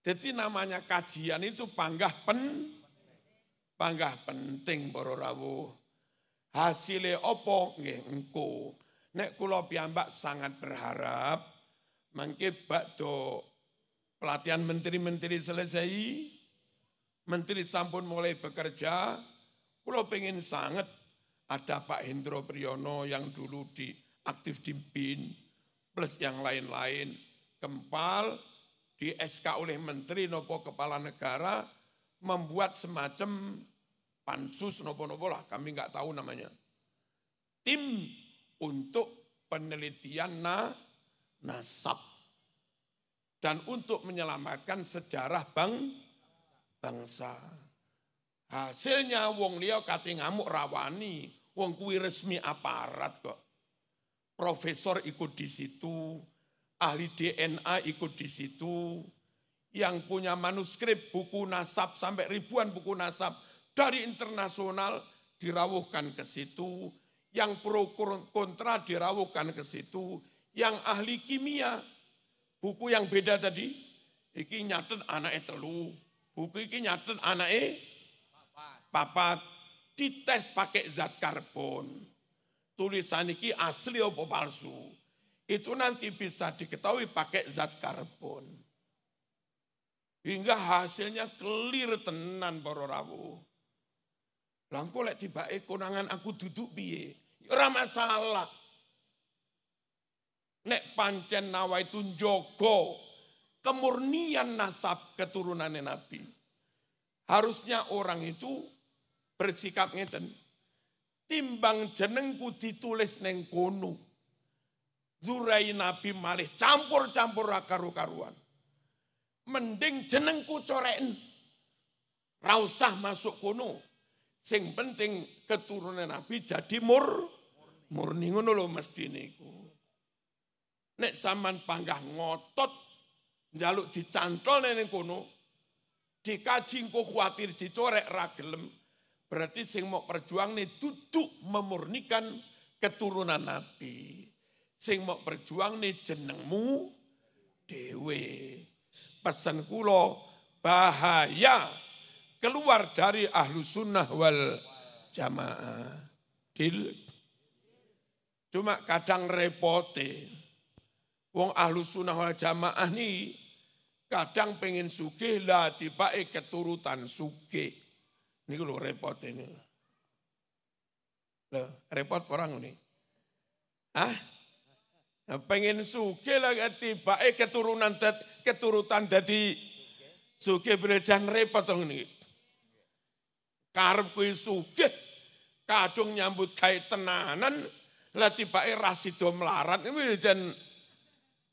Jadi namanya kajian itu panggah pen, panggah penting para rawuh. Hasile opo nggih engko. Nek kula piyambak sangat berharap mangke bakdo pelatihan menteri-menteri selesai, menteri sampun mulai bekerja, kula pengen sangat ada Pak Hendro Priyono yang dulu di aktif di BIN plus yang lain-lain kempal di SK oleh menteri nopo kepala negara membuat semacam pansus nopo-nopo lah kami nggak tahu namanya tim untuk penelitian na, nasab dan untuk menyelamatkan sejarah bang bangsa hasilnya wong liya kate ngamuk rawani wong kuwi resmi aparat kok profesor ikut di situ ahli DNA ikut di situ, yang punya manuskrip buku nasab sampai ribuan buku nasab dari internasional dirawuhkan ke situ, yang pro kontra dirawuhkan ke situ, yang ahli kimia buku yang beda tadi iki nyatet anak telu, buku iki nyatet anak papa dites pakai zat karbon. Tulisan ini asli apa palsu? itu nanti bisa diketahui pakai zat karbon. Hingga hasilnya clear tenan para rawuh. Langko lek tibake konangan aku duduk piye? Ya ora masalah. Nek pancen nawa itu njogo kemurnian nasab keturunan Nabi. Harusnya orang itu bersikap ngeten. Timbang jenengku ditulis neng kono. Zurai Nabi malih campur-campur karu-karuan. Mending jenengku coren, Rausah masuk kono. Sing penting keturunan Nabi jadi mur. Murni ngono lho mesti niku. Nek saman panggah ngotot jaluk dicantol neneng kono. Dikaji engko khawatir dicorek ra Berarti sing mau perjuang nih duduk memurnikan keturunan Nabi. Sing mau berjuang nih jenengmu dewe. Pesan kulo bahaya keluar dari ahlu sunnah wal jamaah. Dil. Cuma kadang repote. Wong ahlu sunnah wal jamaah nih kadang pengen suke lah tiba keturutan suke. Ini lo repot ini. Loh, repot orang ini. Ah, Nah, pengen suke lah tiba eh keturunan dat, keturutan jadi suke berjalan repot dong ini. Karep suke, kadung nyambut kai tenanan, lah tiba eh rasido melarat ini berjalan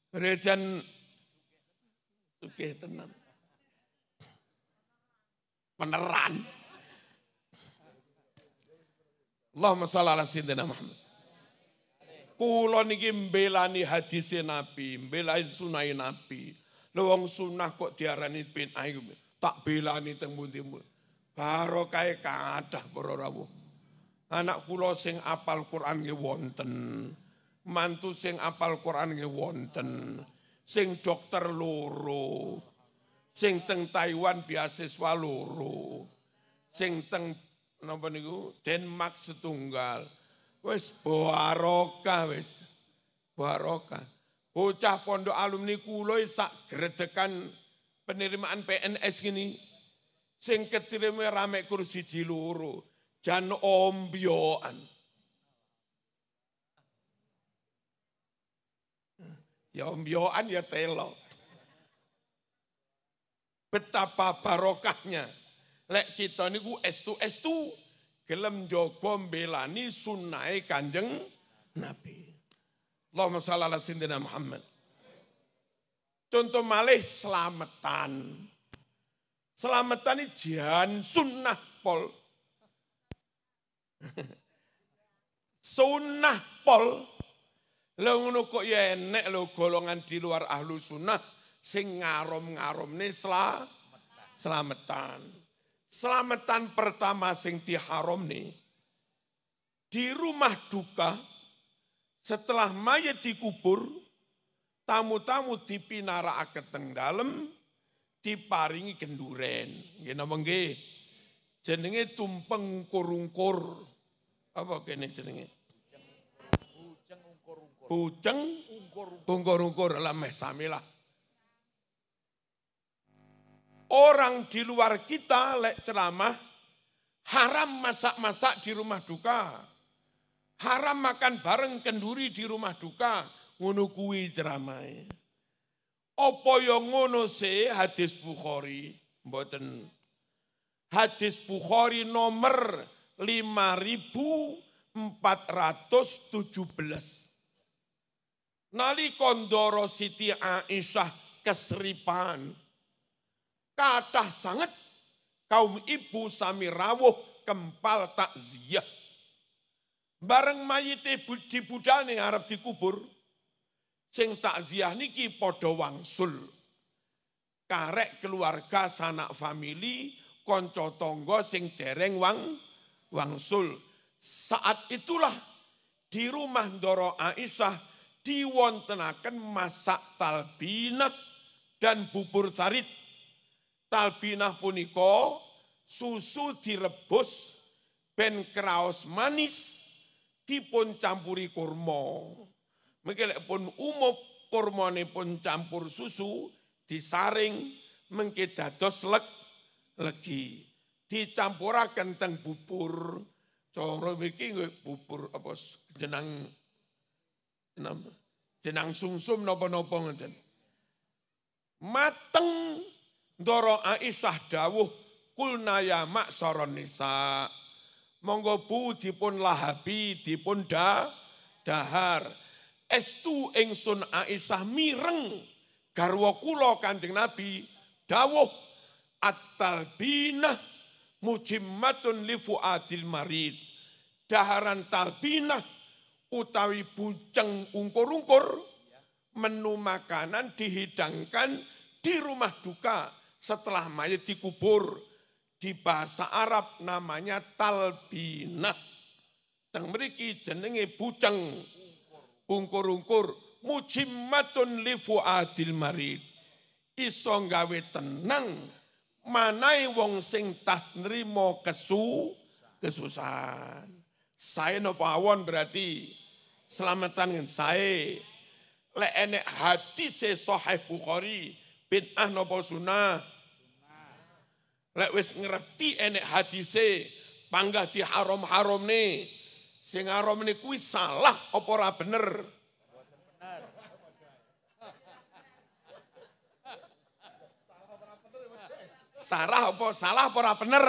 berjalan suke tenan. Peneran. Allahumma sallallahu alaihi sayyidina Muhammad. Kulo niki mbelani hadis Nabi, mbelani sunai Nabi. Lho wong sunah kok diarani bid'ah iku. Tak belani teng pundi-pundi. Barokahe kathah para rawuh. Anak kula sing apal Quran nggih wonten. Mantu sing apal Quran nggih wonten. Sing dokter loro. Sing teng Taiwan beasiswa loro. Sing teng napa niku Denmark setunggal. Wis barokah wis. Barokah. Bocah pondok alumni kula sak gredekan penerimaan PNS gini. Sing kecilnya rame kursi jiluru. Jan ombyoan. Ya ombyoan ya telo. Betapa barokahnya. Lek kita niku S2 S2 gelem jogo mbelani sunnah e Kanjeng Nabi. Allahumma shalli ala sayyidina Muhammad. Contoh malih selamatan. Selamatan ini jihan sunnah pol. sunnah pol. Lo ngono kok ya enek lo golongan di luar ahlu sunnah sing ngarom-ngaromne selametan. Selamatan pertama sing nih di rumah duka setelah mayat dikubur tamu-tamu dipinara aketeng dalam, diparingi kenduren Ya napa jenenge tumpeng ungkur-ungkur apa kene jenenge bujeng ungkur-ungkur bujeng ungkur-ungkur lah meh samilah orang di luar kita lek ceramah haram masak-masak di rumah duka. Haram makan bareng kenduri di rumah duka. Ngono kuwi ceramai. Opo yo ya ngono se hadis Bukhari. Mboten. Hadis Bukhari nomor 5417. Nali kondoro Siti Aisyah keseripan kathah sangat kaum ibu sami rawuh kempal takziah. Bareng mayite budane arep dikubur, sing takziah niki padha wangsul. Karek keluarga sanak famili, konco tonggo sing dereng wang wangsul. Saat itulah di rumah Doro Aisyah diwontenakan masak talbinat dan bubur tarit Talbinah puniko susu direbus ben kraos manis dipun campuri kurma. Mengke pun umup kurmane pun campur susu disaring mengke dados leg legi. Dicampuraken teng bubur. Cara iki bubur apa jenang jenang sumsum napa-napa ngoten. Mateng Doro Aisyah dawuh kulna ya maksaron nisa. Monggo bu dipun lahabi dipun da, dahar. Estu engsun Aisyah mireng garwa kula Kanjeng Nabi dawuh at-talbinah mujimmatun li fuadil marid. Daharan talbinah utawi buceng ungkur-ungkur menu makanan dihidangkan di rumah duka setelah mayat dikubur. Di bahasa Arab namanya talbinah. Dan meriki jenenge bujang Ungkur-ungkur. Mujimmatun li fuadil marid. Iso gawe tenang. Manai wong sing tas nrimo kesu, kesusahan. Saya nopo awon berarti selamatan dengan saya. Lek enek hati se sahih Bukhari Bid'ah nopo sunnah? Lek wis ngerti enek hadise, panggah di haram-haram nih. Sing haram nih kuwi salah apa ora bener? salah Sarah apa salah apa ora bener?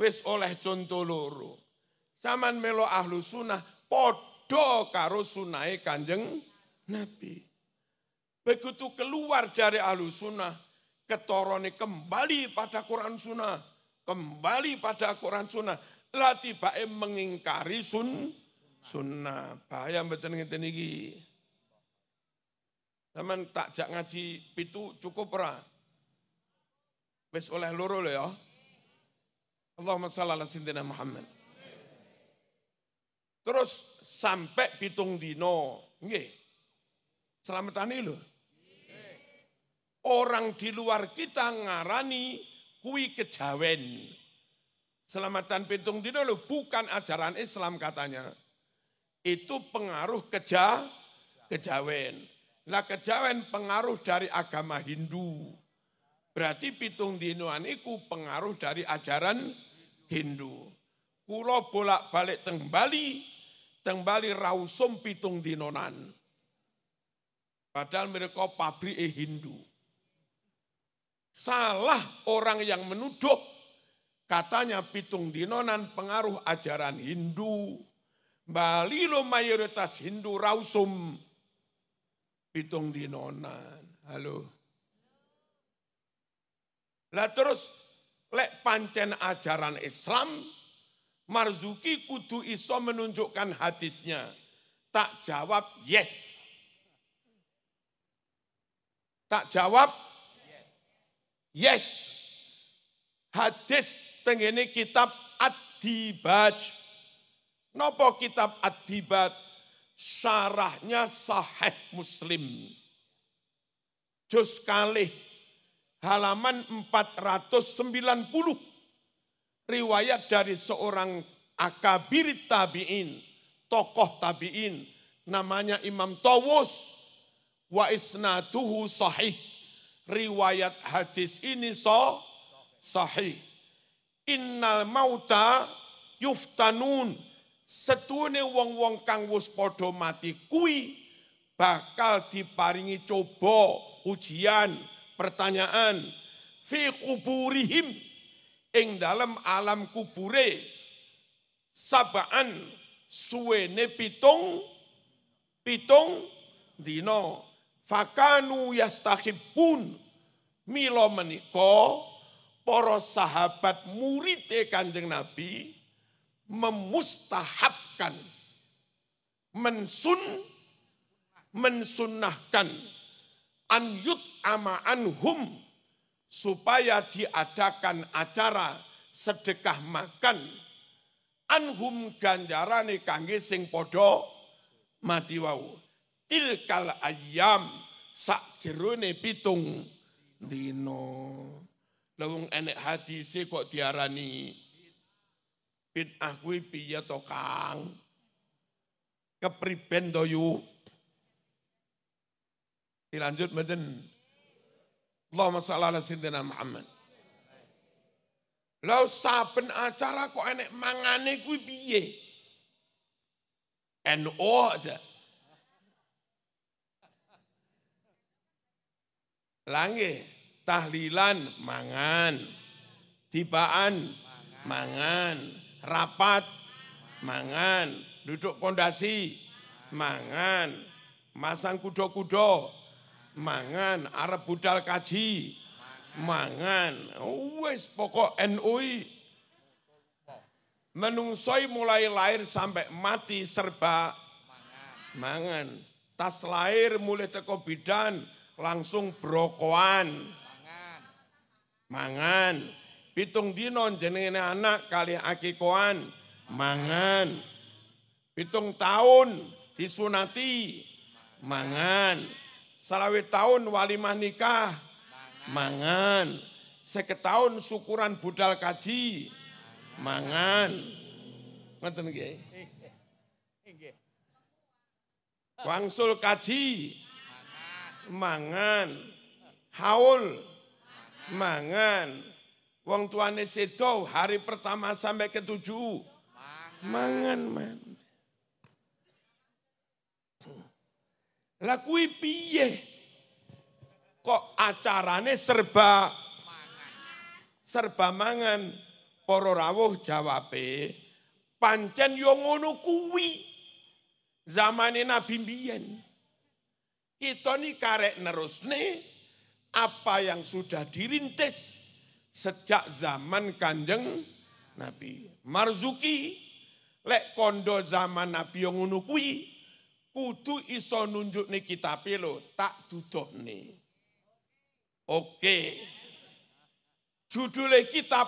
Wis oleh contoh loro. Saman melo ahlu sunnah, pot podo karo sunai kanjeng Nabi. Begitu keluar dari sunnah, ketorone kembali pada Quran sunnah. Kembali pada Quran sunnah. Lati tibae mengingkari sun sunnah. Bahaya mboten ngeten teman Taman takjak ngaji pitu cukup ora? Wis oleh loro lo ya. Allahumma shalli ala sayyidina Muhammad. Terus sampai pitung dino. Nggih. Selametane lho. Orang di luar kita ngarani kui kejawen. Selamatan pitung dino lho bukan ajaran Islam katanya. Itu pengaruh keja kejawen. Lah kejawen pengaruh dari agama Hindu. Berarti pitung dinoan iku pengaruh dari ajaran Hindu. Kulo bolak-balik teng Bali, teng bali rausum pitung dinonan. Padahal mereka pabrik e Hindu. Salah orang yang menuduh katanya pitung dinonan pengaruh ajaran Hindu. Bali lo mayoritas Hindu rausum pitung dinonan. Halo. Lah terus lek pancen ajaran Islam Marzuki kudu iso menunjukkan hadisnya. Tak jawab yes. Tak jawab yes. Hadis tengene kitab Ad-Dibaj. Nopo kitab Ad-Dibaj? Sarahnya sahih muslim. Juz kalih halaman 490 riwayat dari seorang akabir tabi'in, tokoh tabi'in, namanya Imam Tawus. Wa isnaduhu sahih. Riwayat hadis ini so sahih. Innal mauta yuftanun. Setune wong-wong kang wus podo mati kui, bakal diparingi coba, ujian, pertanyaan fi kuburihim ing dalam alam kubure sabaan suwene pitung pitung dino fakanu pun milo meniko para sahabat murid kanjeng nabi memustahabkan mensun mensunahkan anyut ama anhum supaya diadakan acara sedekah makan anhum ganjarane kangge sing padha mati wau tilkal ayam sak jerone pitung dino lawung enek hati hadise kok diarani bid'ah kuwi piye to Kang kepriben to dilanjut mboten Allahumma salli ala sayyidina Muhammad. Lah saben acara kok enek mangane kuwi piye? NO aja. Lange tahlilan mangan. Tibaan mangan. Rapat mangan. Duduk pondasi mangan. Masang kudo-kudo mangan, arep budal kaji, mangan. Wes pokok NUI. Menungsoi mulai lahir sampai mati serba mangan. Tas lahir mulai teko bidan langsung brokoan. Mangan. mangan. Pitung dino jenenge anak kali akikoan mangan. Pitung tahun disunati mangan. Salawit tahun walimah nikah. Mangan. Seket Seketahun syukuran budal kaji. Mangan. Ngoten nggih. Wangsul kaji. Mangan. Haul. Mangan. Wong tuane sedo hari pertama sampai ketujuh. Mangan, man. Lah kuwi piye? Kok acarane serba serba mangan. Para rawuh jawabe pancen yo ngono kuwi. Zamane Nabi mbiyen. Kita nih karek nerusne apa yang sudah dirintis sejak zaman Kanjeng Nabi. Marzuki lek kondo zaman Nabi yang ngono kuwi kudu iso nih kitab lho, tak nih. Oke. judulnya kitab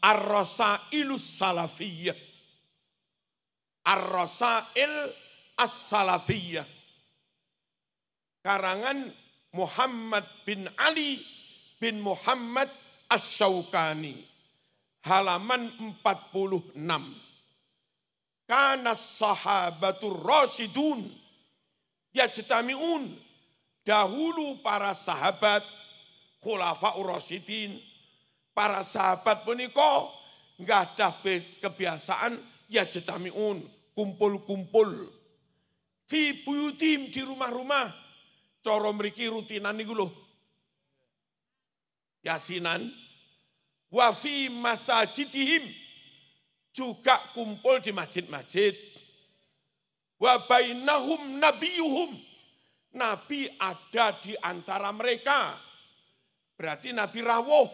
Ar-Rasailus Salafiyah. Ar-Rasail As-Salafiyah. Karangan Muhammad bin Ali bin Muhammad As-Syaukani. Halaman 46. Karena sahabatur rasidun. cetamiun ya Dahulu para sahabat khulafa'ur rasidin. Para sahabat menikah nggak ada kebiasaan ya cetamiun kumpul-kumpul fi buyutim di rumah-rumah coro meriki rutinan niku loh yasinan wa fi masajidihim juga kumpul di masjid-masjid. Wabainahum nabiyuhum. Nabi ada di antara mereka. Berarti Nabi rawuh.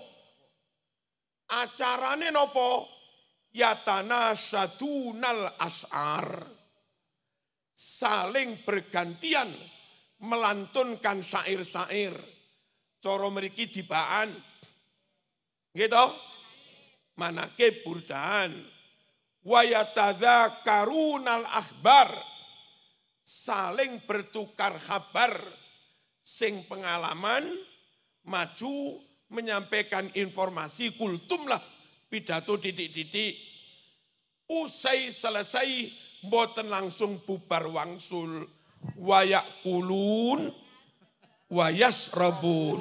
Acarane nopo? Yatana sadunal as'ar. Saling bergantian melantunkan sair-sair Coro meriki dibaan. Gitu. Manake burdaan wa karunal akbar saling bertukar kabar sing pengalaman maju menyampaikan informasi kultumlah pidato didik didik usai selesai boten langsung bubar wangsul wayak kulun wayas rebun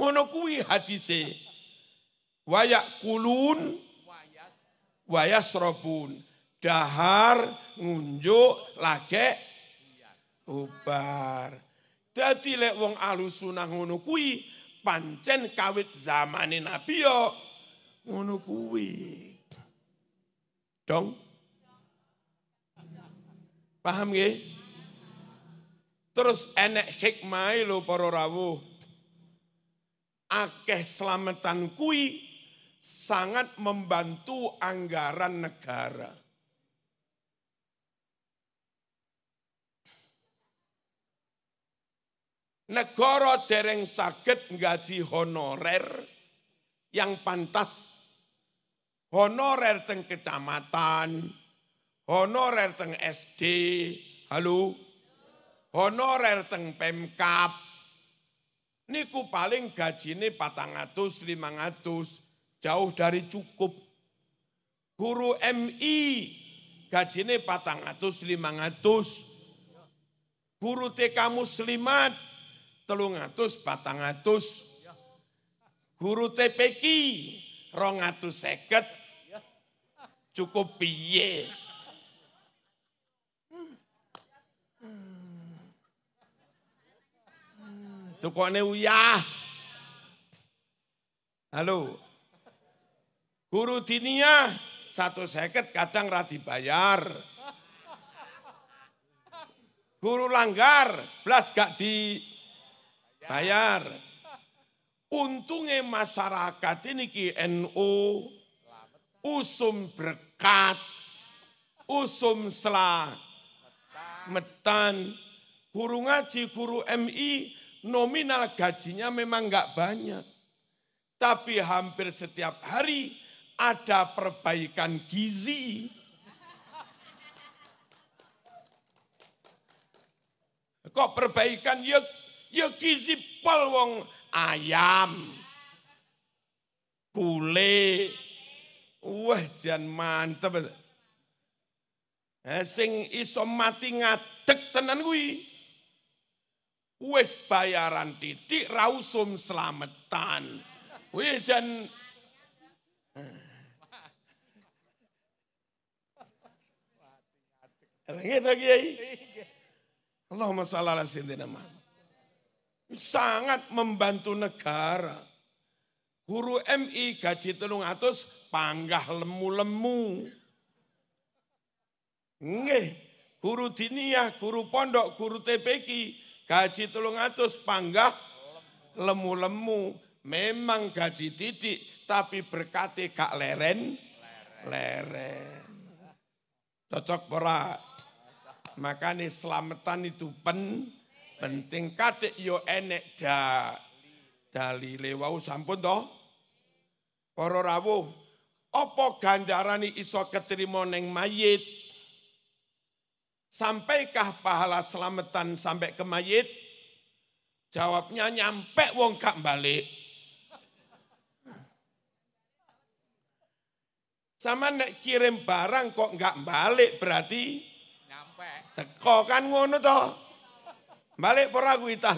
ngono kuwi hadise Wayak kulun, wayas robun. Dahar, ngunjuk, lage, ubar. Dadi lek wong alus sunah ngono kuwi pancen kawit zamane Nabi yo ya, ngono kuwi. Dong. Paham nggih? Terus enek hikmah lho para rawuh. Akeh slametan kuwi sangat membantu anggaran negara. Negara dereng sakit gaji honorer yang pantas. Honorer teng kecamatan, honorer teng SD, halo, honorer teng Pemkap. Niku paling gaji atus, 400 500 jauh dari cukup. Guru MI gajinya patang atus, limang atus. Guru TK muslimat telung atus, patang atus. Guru TPQ rong atus seket. Cukup piye. Tukone uyah. Halo, Guru tinia satu seket kadang radi bayar. Guru langgar belas gak dibayar. Untungnya masyarakat ini ki NU usum berkat, usum selah, metan, guru ngaji, guru MI, nominal gajinya memang nggak banyak. Tapi hampir setiap hari ada perbaikan gizi. Kok perbaikan ya ya gizi pol wong ayam. Kule. Wah, jan mantep. Eh, sing iso mati ngadek tenan kuwi. Wis bayaran titik rausum selametan. Wih jan Elenge ta Kiai. Allahumma shalli ala sayyidina Sangat membantu negara. Guru MI gaji telung atus panggah lemu-lemu. Nggih, guru tiniyah guru pondok, guru TPK gaji telung atus panggah lemu-lemu. Memang gaji didik, tapi berkati kak leren. Leren. leren. Cocok perak. Makanya selamatan itu pen, penting. Kadek yo enek da, dalile wau sampun toh. Para rawuh, apa ganjarani iso keterima neng mayit? Sampaikah pahala selamatan sampai ke mayit? Jawabnya nyampe wong gak balik. Sama nek kirim barang kok nggak balik berarti Teko kan ngono to. Balik ora kuwi Oh,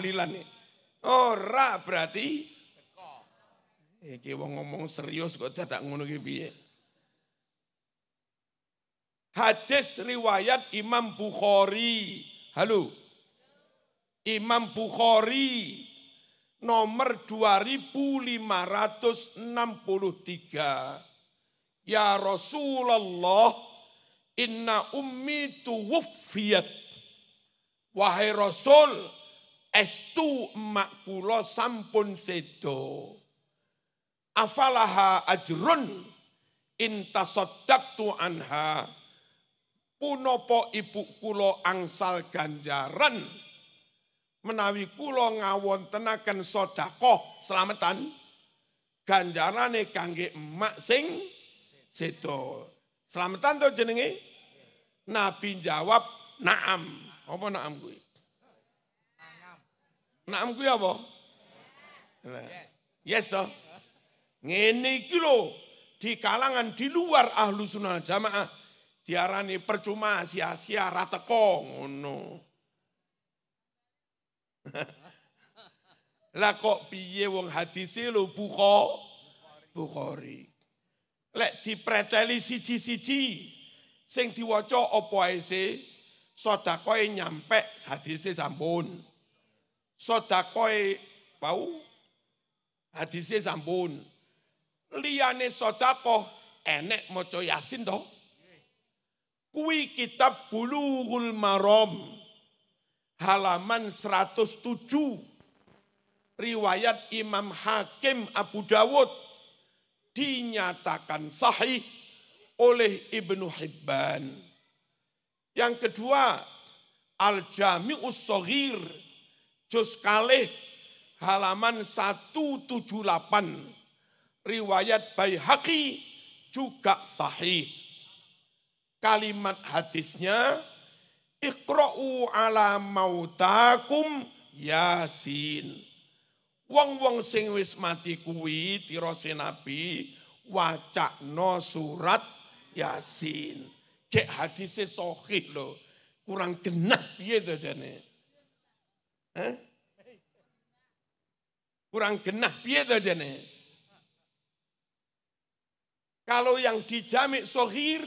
Ora berarti teko. Iki wong ngomong serius kok dadak ngono ki piye? Hadis riwayat Imam Bukhari. Halo. Imam Bukhari nomor 2563. Ya Rasulullah Inna ummi tuwufiyat. Wahai Rasul, estu emak kula sampun sedo. Afalaha ajrun intasaddaqtu anha. punopo ibu kula angsal ganjaran menawi kula ngawontenaken sedekah slametan ganjarane kangge emak sing sedo. Slametan to jenenge? Nabi jawab, naam. Apa naam gue? Naam gue apa? Yes toh. Ngene iki di kalangan di luar ahlu sunnah jamaah diarani percuma sia-sia rateko ngono. Lah kok piye wong hadise lho Bukhari. Bukhari. Lek dipreteli siji-siji Sing diwaca apa ae sedakoe nyampe hadise sampun. Sedakoe bau hadise sampun. Liyane sedakoh enek maca Yasin to. Kuwi kitab Bulughul Maram halaman 107 riwayat Imam Hakim Abu Dawud dinyatakan sahih oleh Ibnu Hibban. Yang kedua, al jami Soghir, Juz Kalih, halaman 178. Riwayat Baihaqi juga sahih. Kalimat hadisnya, Ikra'u ala mautakum yasin. Wong-wong sing wis mati kuwi tirose nabi wacakno surat Yasin. Cek hadisnya sohih lo, Kurang genah piye to jane? Kurang genah piye to jane? Kalau yang dijamik sohir,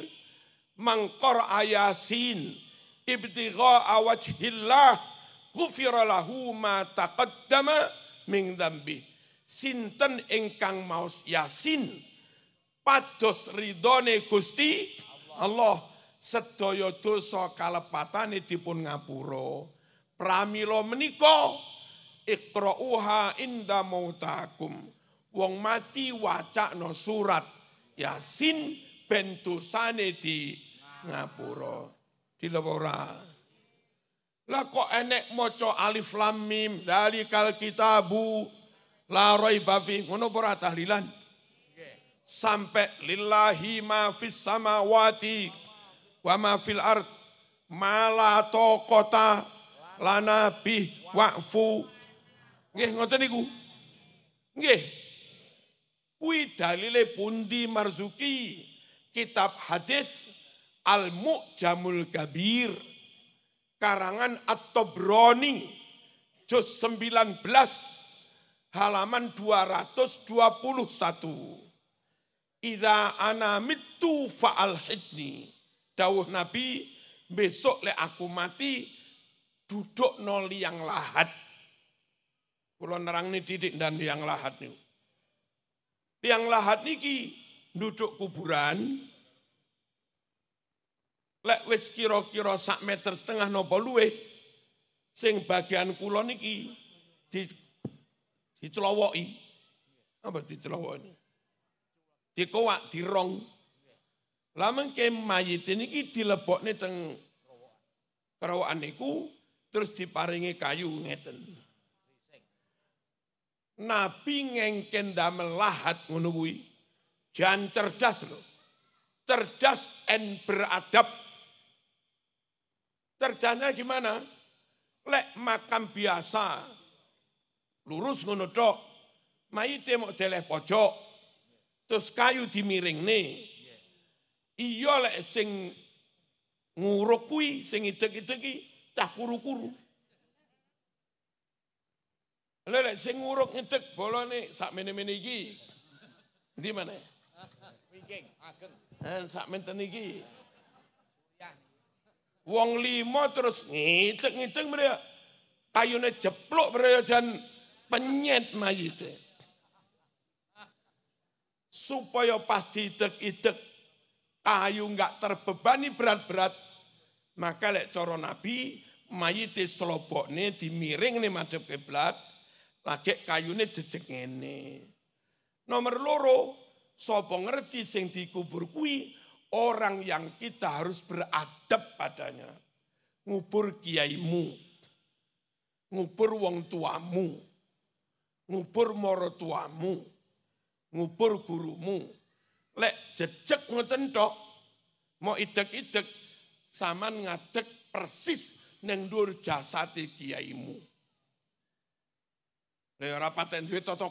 mangkor ayasin, ibtigha awajhillah, kufiralahu ma taqaddama min Sinten ingkang maus yasin, pados ridone Gusti Allah sedaya dosa kalepatane dipun ngapura pramila menika iqra'uha inda mautakum wong mati wacakno surat Yasin ben dosane di ngapura dilawara lah kok enek maca alif lam mim Kal kitabu la raiba fi ngono ora tahlilan sampai lillahi ma fis samawati wa ma fil ard mala kota lana bi waqfu nggih ngoten niku nggih kuwi dalile pundi marzuki kitab hadis al mu'jamul kabir karangan at-Tabrani juz 19 halaman 221 Iza ana mitu fa'al hidni. Dawuh Nabi, besok le aku mati, duduk no liang lahat. Kalau nerang ini didik dan liang lahat ni. Liang lahat niki duduk kuburan. Lek wis kira-kira sak meter setengah nopo luwe. Sing bagian kulon niki di dicelowoki. Apa dicelowoki? dikowak dirong. Lah mengke mayit niki nih teng kerowokan terus diparingi kayu ngeten. Nabi ngengken damel lahat ngono Jangan cerdas loh. Cerdas and beradab. Cerdasnya gimana? Lek makam biasa. Lurus ngono tok. Mayite mau deleh pojok Terus kayu dimiringne. Iya lek sing nguruk kuwi sing idek-idek iki cah kuru-kuru. sing nguruk bolon bolone sak mene-mene iki. mana? ageng. Eh, sak menten iki. Wong limo terus ngitek ngitek mereka. Kayune jeplok mereka jan penyet majite supaya pas diidek-idek kayu nggak terbebani berat-berat, maka lek coro Nabi mayit selobokne dimiring nih madhep kiblat, lagi kayune dedek nih Nomor loro, sapa ngerti sing dikubur orang yang kita harus beradab padanya. Ngubur kiaimu, ngubur wong tuamu, ngubur moro tuamu, ngubur gurumu. Lek jejek ngoten tok, mau idek-idek saman ngadek persis neng dur jasate kiaimu. Lek ya ora duit duwe tata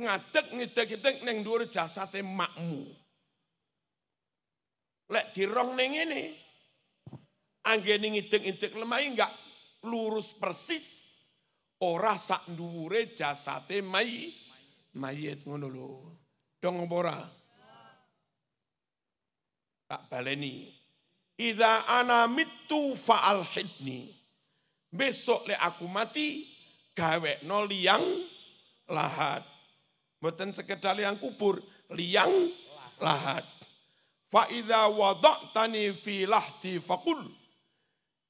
Ngadek ngidek-idek neng dur jasate makmu. Lek dirong neng ini, anggene ngidek-idek lemai enggak lurus persis ora sak dhuwure jasate mai mayit ngono lho. Dong apa ora? Tak baleni. Iza ana mitu fa'al hidni. Besok le aku mati gawe no liang lahat. Mboten sekedar liang kubur, liang lahat. Fa idza tani fi lahti faqul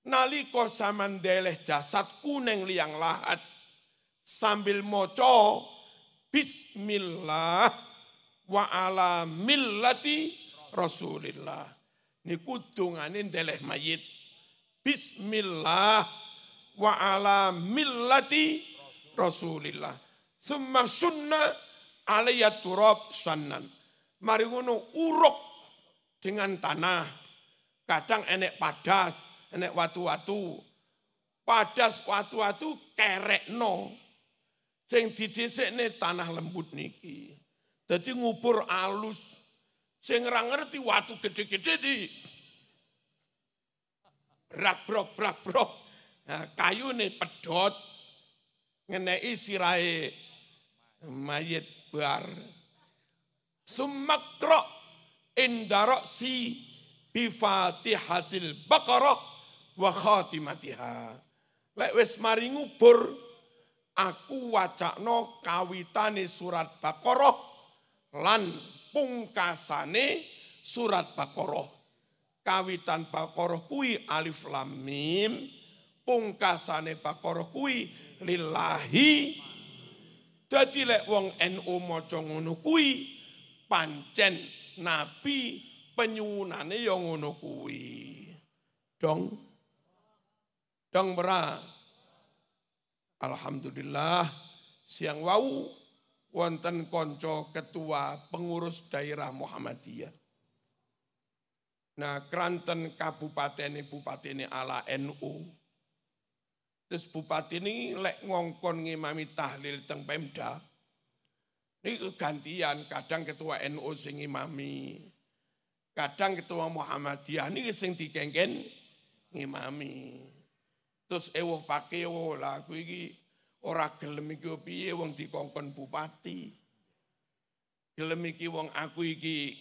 Nalika saman deleh jasad kuneng liang lahat sambil moco bismillah wa ala millati Rasulillah. Niku dungane deleh mayit. Bismillah wa ala millati Rasulillah. Semang sunnah alaiya turab sannan. Mari ngono uruk dengan tanah. Kadang enek padas, enek watu-watu. Padas watu-watu kerekno. Sing ini tanah lembut niki. jadi ngubur alus. Sing ora ngerti watu gede-gede di brak brok brak brok. Nah, kayu nih pedot ngenei sirai mayit bar. Sumakro indarok si bifatihatil bakarok wa khatimatiha. Lek wis mari ngubur, aku wacakno kawitane surat Baqarah lan pungkasane surat Baqarah. Kawitan Baqarah kuwi alif lam mim, pungkasane Baqarah kuwi lillahi. Dadi lek wong NU maca ngono kuwi pancen nabi penyuwunane ya ngono kuwi. Dong dong perang. Alhamdulillah siang wau wonten konco ketua pengurus daerah Muhammadiyah. Nah, keranten kabupaten ini bupati ini ala NU. Terus bupati ini lek ngongkon ngimami tahlil teng Pemda. Ini kegantian, kadang ketua NU sing ngimami. Kadang ketua Muhammadiyah ini sing dikengken ngimami. Terus ewoh eh, pakai ewuh lah aku iki ora gelem iki piye wong dikongkon bupati. Gelem iki wong aku iki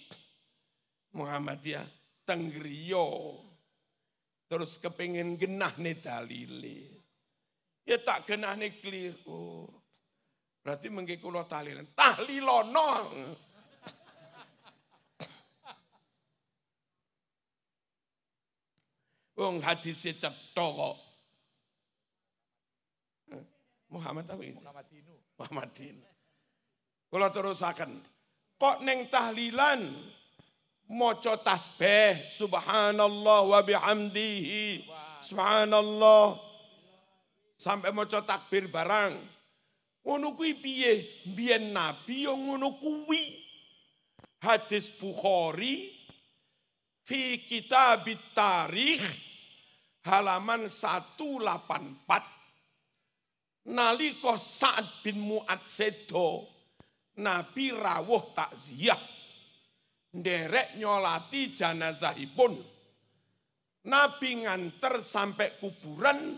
Muhammadiyah tenggriya. Terus kepengin genahne dalile. Ya tak genah genahne keliru. Berarti mengki kula tahlilan. Tahlilono. Wong hadise cetha kok. Muhammad apa ini? Muhammad Dino. Muhammad Dino. Kalau terusakan. Kok neng tahlilan moco tasbih subhanallah wa bihamdihi subhanallah sampai moco takbir barang ngono kuwi piye biyen nabi yo ya ngono kuwi hadis Bukhari fi kitab tarikh halaman 184 nalika Sa'ad bin Mu'ad sedo Nabi rawuh takziah nderek nyolati jenazahipun Nabi nganter sampai kuburan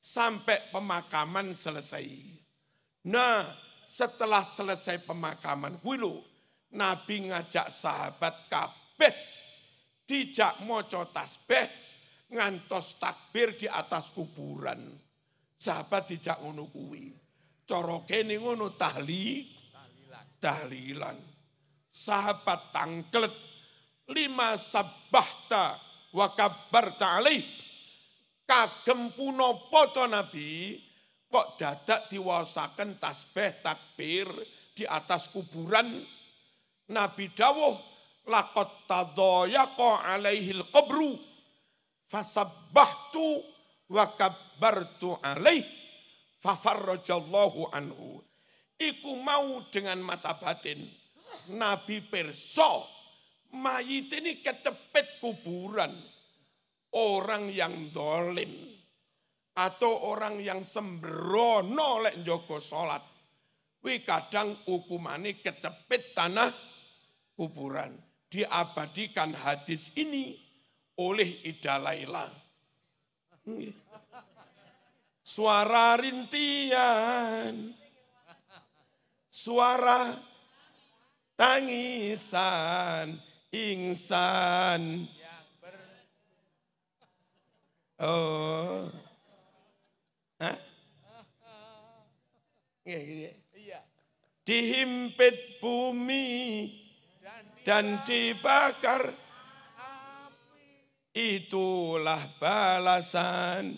sampai pemakaman selesai. Nah, setelah selesai pemakaman wilu, Nabi ngajak sahabat kabeh dijak moco tasbeh, ngantos takbir di atas kuburan. Sahabat dijak ngono kuwi. Cara kene ngono tahli tahlilan. Sahabat tangklet lima sabahta wa kabar ta'alih. Kagem to Nabi kok dadak diwasakan tasbih takbir di atas kuburan Nabi dawuh lakot tadayaqa alaihil qabru fasabbahtu wa kabartu alaih fafarrajallahu anhu. Iku mau dengan mata batin. Nabi perso mayit ini kecepet kuburan. Orang yang dolim. Atau orang yang sembrono lek njogo salat Wi kadang hukumane kecepet tanah kuburan. Diabadikan hadis ini oleh Ida Laila Suara rintian. Suara tangisan insan. Oh. Iya, gitu ya. iya. Dihimpit bumi dan dibakar itulah balasan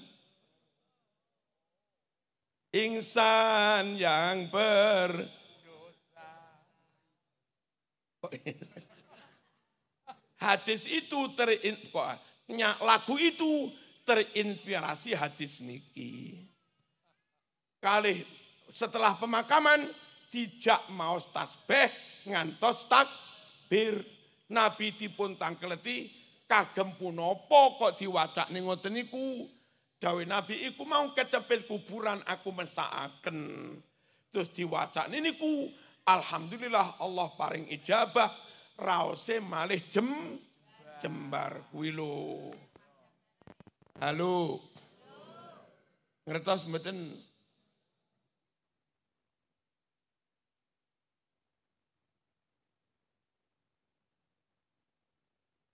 insan yang berdosa. Hadis itu terin, lagu itu terinspirasi hadis niki. Kali setelah pemakaman tidak mau tasbeh ngantos bir Nabi dipun tangkleti kagem punapa kok diwacakne ngoten niku dawuh nabi iku mau kecepet kuburan aku mesakaken terus diwacakne niku alhamdulillah Allah paring ijabah raose malih jem jembar kuwi lho halo ngertos mboten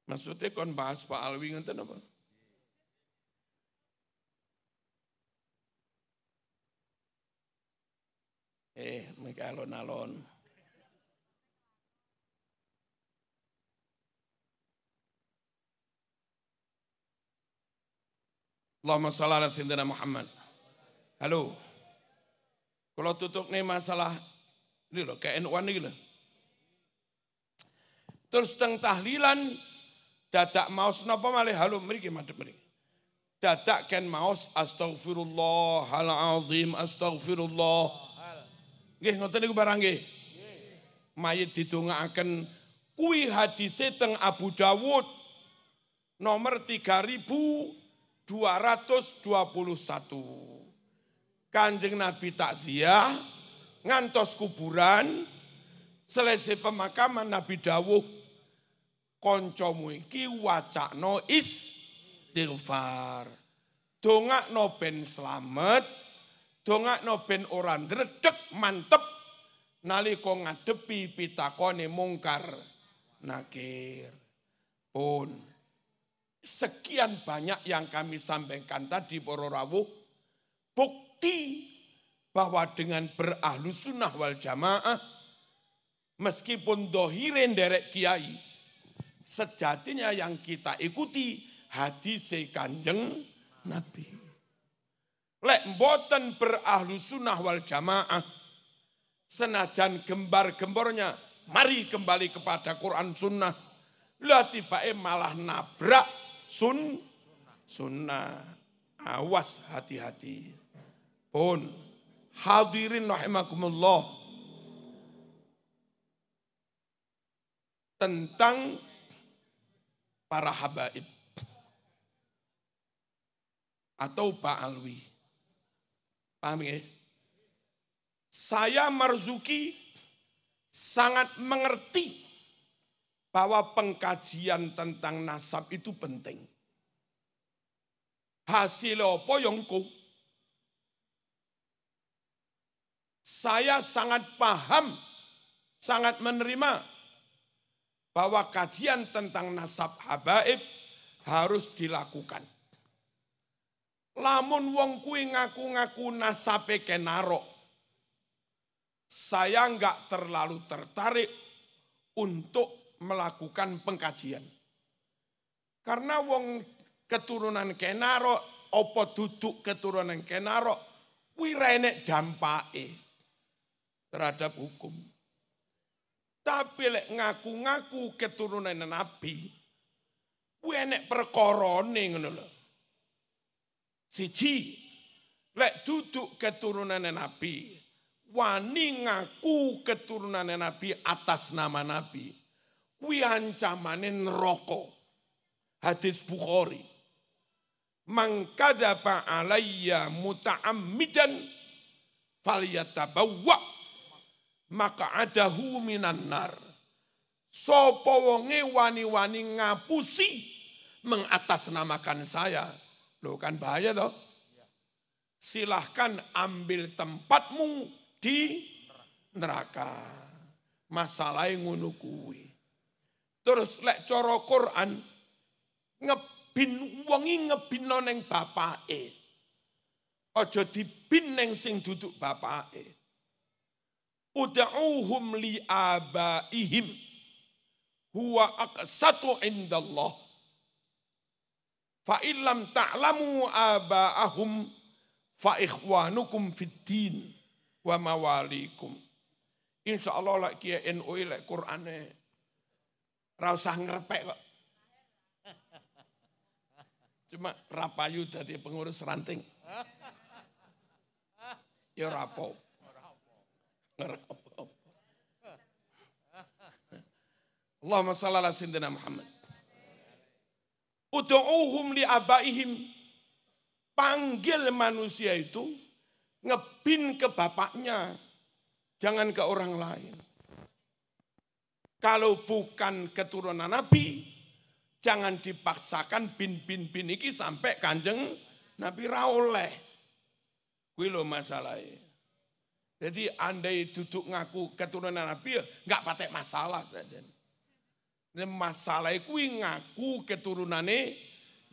Maksudnya kon bahas Pak Alwi ngeten apa? Eh, mereka alon-alon. Allahumma shalli ala sayyidina Muhammad. Halo. Kalau tutup nih masalah ini loh, KNU ini loh. Terus tentang tahlilan Dadak maus napa malih halu mriki madhep mriki. Dadak ken astagfirullah astagfirullahal azim astagfirullah. Nggih ngoten niku barang nggih. Mayit didongaaken kuwi hadise teng Abu Dawud nomor 3221. Kanjeng Nabi takziah ngantos kuburan selesai pemakaman Nabi Dawuh kancamu iki wacakno istighfar. Dongakno ben slamet, dongakno ben ora ndredeg mantep nalika ngadepi pitakone mungkar nakir. Pun sekian banyak yang kami sampaikan tadi para rawuh bukti bahwa dengan berahlu sunnah wal jamaah meskipun dohirin derek kiai sejatinya yang kita ikuti hadis kanjeng Nabi. Lek mboten berahlu sunnah wal jamaah. Senajan gembar-gembornya. Mari kembali kepada Quran sunnah. Lah tibae malah nabrak sun sunnah. Awas hati-hati. Pun hadirin rahimakumullah. Tentang para habaib atau Pak Alwi. Paham ya? Saya Marzuki sangat mengerti bahwa pengkajian tentang nasab itu penting. Hasil apa yongku? Ya Saya sangat paham, sangat menerima bahwa kajian tentang nasab habaib harus dilakukan. Lamun wong kui ngaku-ngaku nasabe kenaro. Saya nggak terlalu tertarik untuk melakukan pengkajian. Karena wong keturunan kenaro, opo duduk keturunan kenaro, kuwi renek dampake terhadap hukum. Tapi lek ngaku-ngaku keturunan nabi, kuwi enek perkorone ngono lho. Siji, lek duduk keturunan nabi, wani ngaku keturunan nabi atas nama nabi, kuwi ancamane neraka. Hadis Bukhari. Man alayya muta'ammidan falyatabawwa maka ada huminan nar. Sopo wonge wani-wani ngapusi mengatasnamakan saya. Loh kan bahaya toh. Silahkan ambil tempatmu di neraka. Masalah yang kuwi. Terus lek coro Quran ngebin wongi noneng neng bapake. ojo dibin neng sing duduk bapake. Uda'uhum li abaihim. Huwa aqsatu indallah. Fa illam ta'lamu aba'ahum fa ikhwanukum fid din wa mawalikum. Insya Allah lek kia NU lek Qur'ane rasa ngerpek kok. Cuma rapayu dari pengurus ranting. Ya rapopo. Allahumma salli ala sayyidina Muhammad. Utu'uhum li abaihim. Panggil manusia itu ngebin ke bapaknya. Jangan ke orang lain. Kalau bukan keturunan Nabi, jangan dipaksakan bin-bin-bin ini sampai kanjeng Nabi Rauleh. Kuih lo masalahnya. Jadi andai duduk ngaku keturunan Nabi enggak ya nggak patek masalah. Masalahnya masalah kuwi ngaku keturunane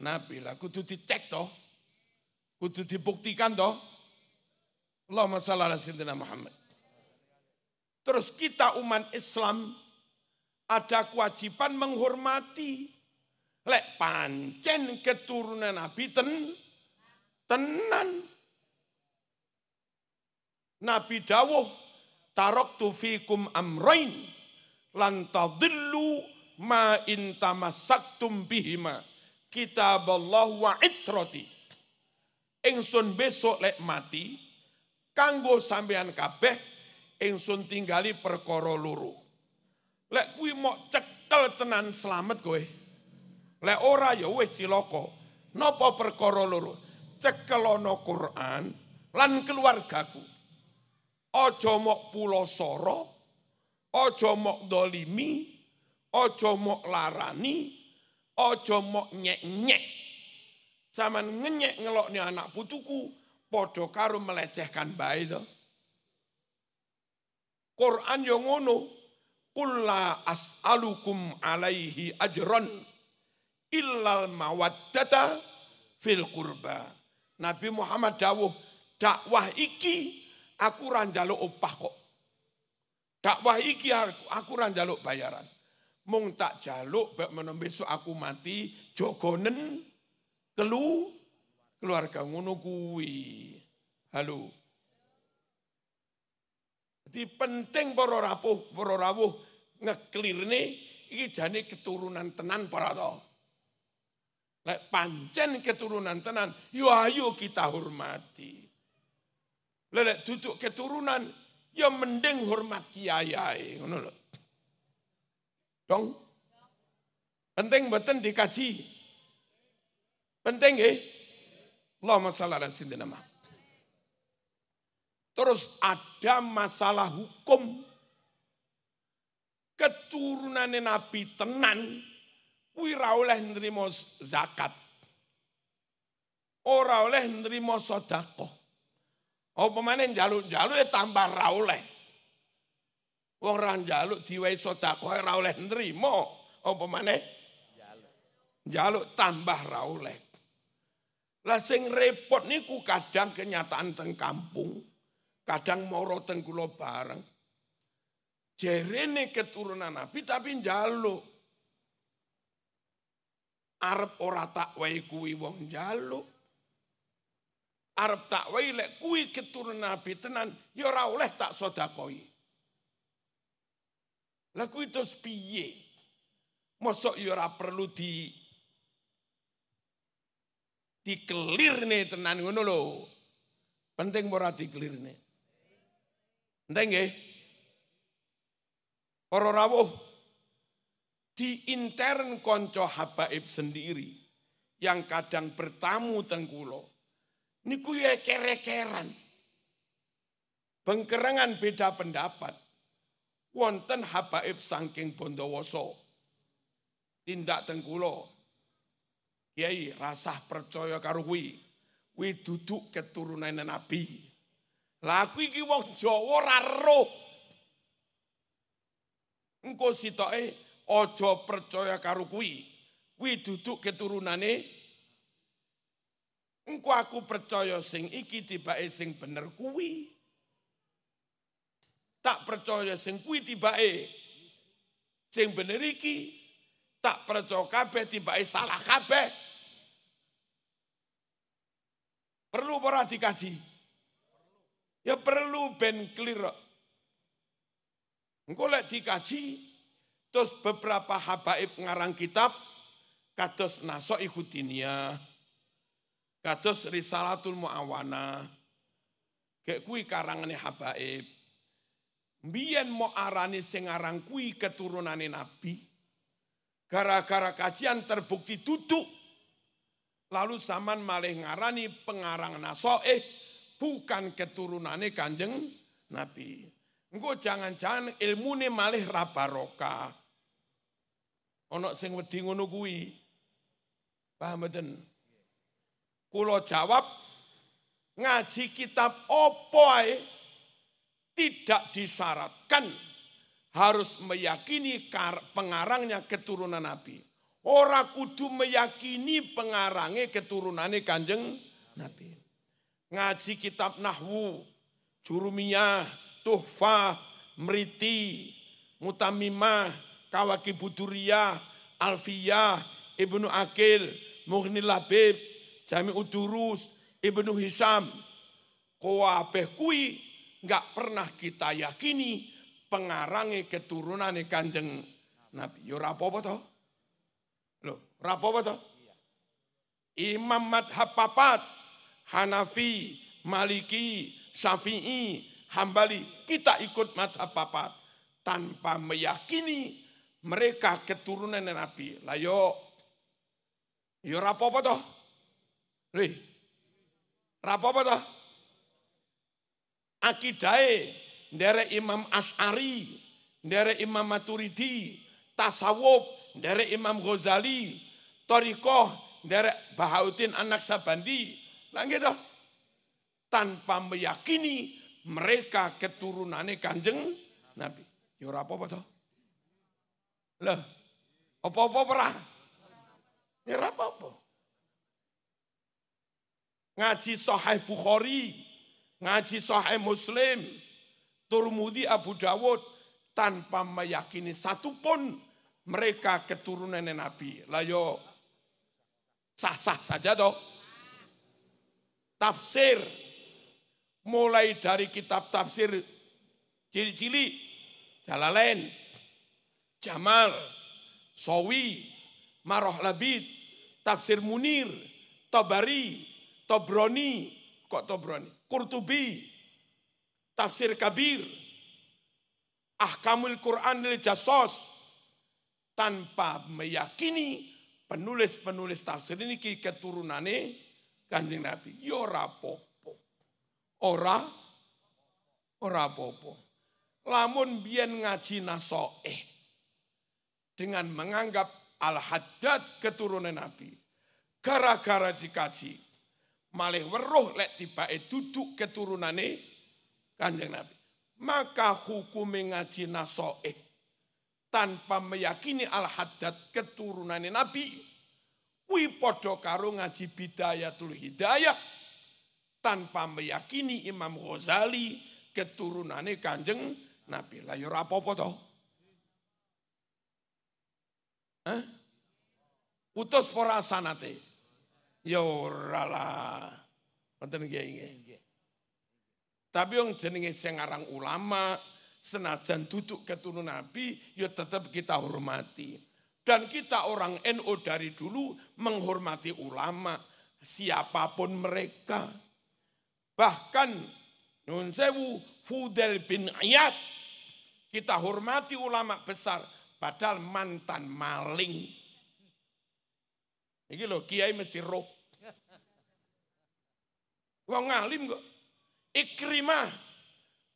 Nabi aku kudu dicek toh. aku Kudu dibuktikan toh. Allah masalah ala Muhammad. Terus kita umat Islam ada kewajiban menghormati lek pancen keturunan Nabi ten tenan Nabi dawuh tarok fikum amrain lan tadillu ma tamasak tamassaktum bihima kitaballah wa itrati. Engsun besok lek mati kanggo sampean kabeh engsun tinggali perkoro luru. Lek kui mau cekel tenan selamat kowe. Lek ora ya wis ciloko, Napa perkara loro? Cekelana Quran lan keluargaku. Ojo mok pulosoro, ojo mok dolimi, ojo mok larani, ojo mok nyek-nyek. zaman ngenyek ngelok nih anak putuku, podo karo melecehkan bayi to. Quran yang ngono, Kulla as'alukum alaihi ajron illal mawaddata fil kurba. Nabi Muhammad dawuh dakwah iki Aku ranjalo opah kok. Dakwah iki aku, aku ranjalo bayaran. Mung tak jaluk bak menem besok aku mati jogonen kelu keluarga ngono kuwi. Halo. Jadi penting para rapuh, para rawuh ngeklirne iki jane keturunan tenan para toh. Lek pancen keturunan tenan, yo ayo kita hormati. Lelek duduk keturunan, yang mending hormat kiai ngono lho. Dong. Penting mboten dikaji. Penting eh, Allahumma shalli ala sayyidina Muhammad. Terus ada masalah hukum. keturunan Nabi tenan, kuwi ora oleh zakat. Ora oleh nerima sedekah. Oh pemane jaluk jaluk ya tambah ra oleh. Wong ra njaluk diwehi sedekah ya ra oleh nrimo. Oh pemane jaluk, jaluk tambah ra oleh. Lah sing repot niku kadang kenyataan teng kampung, kadang moro teng kula bareng. Jerene keturunan Nabi tapi njaluk. Arep ora tak wae kuwi wong njaluk. Arab tak wae kui kuwi Nabi tenan ya ora oleh tak sedakoi. Lah kuwi terus Mosok ya ora perlu di dikelirne tenan ngono lho. Penting ora dikelirne. Penting nggih? Para rawuh di intern konco habaib sendiri yang kadang bertamu teng kula Niku ya kerekeran. keran beda pendapat. Wonten habaib sangking bondowoso. Tindak tengkulo. Kiai rasah percaya karuwi, kuwi. duduk keturunan Nabi. laku kuwi iki wong Jawa ora Engko sitoke aja percaya karo kuwi. Kuwi duduk keturunane Engko aku percaya sing iki tibake sing bener kuwi. Tak percaya sing kuwi tibake sing bener iki. Tak percaya kabeh tibake salah kabeh. Perlu ora dikaji? Ya perlu ben clear. Engko lek dikaji terus beberapa habaib ngarang kitab kados nasoi ikutiniyah Kados Risalatul Muawana. Kayak kui karangane Habaib. mbien mau arani kui keturunane Nabi. Gara-gara kajian terbukti duduk. Lalu saman malih ngarani pengarang nasoeh bukan keturunane kanjeng Nabi. Engko jangan-jangan ilmu ilmune malih rabaroka. roka sing wedi ngono kuwi. Paham mboten? Kulo jawab, ngaji kitab opoi tidak disyaratkan harus meyakini pengarangnya keturunan Nabi. Ora kudu meyakini pengarangnya keturunannya kanjeng Nabi. Ngaji kitab Nahwu, Jurumiyah, Tuhfah, Meriti, Mutamimah, Kawaki Buduriyah, Alfiyah, Ibnu Akil, Mughni Labib, Jami Udurus, Ibnu Hisam. Koabeh kui nggak pernah kita yakini pengarangi keturunan kanjeng Nabi. Yo rapopo to? Loh, rapopo to? Iya. Imam madhab papat, Hanafi, Maliki, Syafi'i, Hambali. Kita ikut madhab papat tanpa meyakini mereka keturunan Nabi. Lah yo, yo rapopo toh? Nih, rapopo apa toh? Akidai, dari Imam Ash'ari, dari Imam Maturidi, Tasawuf, dari Imam Ghazali, Torikoh, dari Baha'utin Anak Sabandi. langit gitu. Tanpa meyakini mereka keturunannya kanjeng Nabi. Ya rapopo apa-apa toh. Lah, apa-apa perang? Ya ora apa ngaji Sahih Bukhari, ngaji Sahih Muslim, Turmudi Abu Dawud tanpa meyakini satu satupun mereka keturunan Nabi. Lah yo, sah-sah saja toh. Tafsir mulai dari kitab tafsir cili-cili, Jalalain, Jamal, Sowi, Maroh Labid, Tafsir Munir, Tabari, Tobroni, kok Tobroni? Kurtubi, Tafsir Kabir, Ahkamul Quran lil Jasos, tanpa meyakini penulis-penulis tafsir ini keturunannya kanjeng Nabi. Yo ya rapopo. Ora, ora popo. Lamun bien ngaji nasoeh. Dengan menganggap Al-Haddad keturunan Nabi. Gara-gara dikaji malih weruh lek tibake duduk keturunane Kanjeng Nabi. Maka hukum ngaji nasoeh tanpa meyakini al-haddad keturunane Nabi kuwi padha karo ngaji bidayatul hidayah tanpa meyakini Imam Ghazali keturunane Kanjeng Nabi. Lah ya ora apa-apa to. Hah? Utus para sanate ya ora lah. Wonten Tapi yang jenenge sing aran ulama senajan duduk keturunan Nabi ya tetap kita hormati. Dan kita orang NU NO dari dulu menghormati ulama siapapun mereka. Bahkan Nun Sewu Fudel bin Iyad kita hormati ulama besar padahal mantan maling. Iki lho kiai mesti roh. Wong ngalim kok. Ikrimah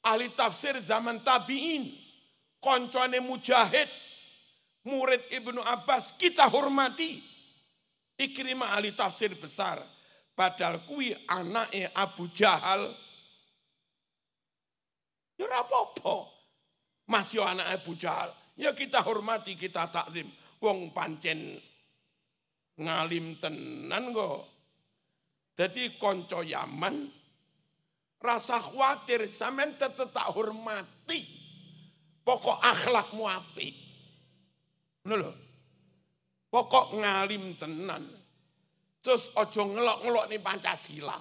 ahli tafsir zaman tabi'in, koncone mujahid, murid Ibnu Abbas kita hormati. Ikrimah ahli tafsir besar. Padahal kui anaknya Abu Jahal. Ya apa-apa. Masih anak Abu Jahal. Ya kita hormati, kita takzim. Wong pancen Ngalim tenan kok. Jadi konco Yaman rasa khawatir samen tetap tak hormati pokok akhlak api. Lalu, Pokok ngalim tenan. Terus ojo ngelok-ngelok nih Pancasila.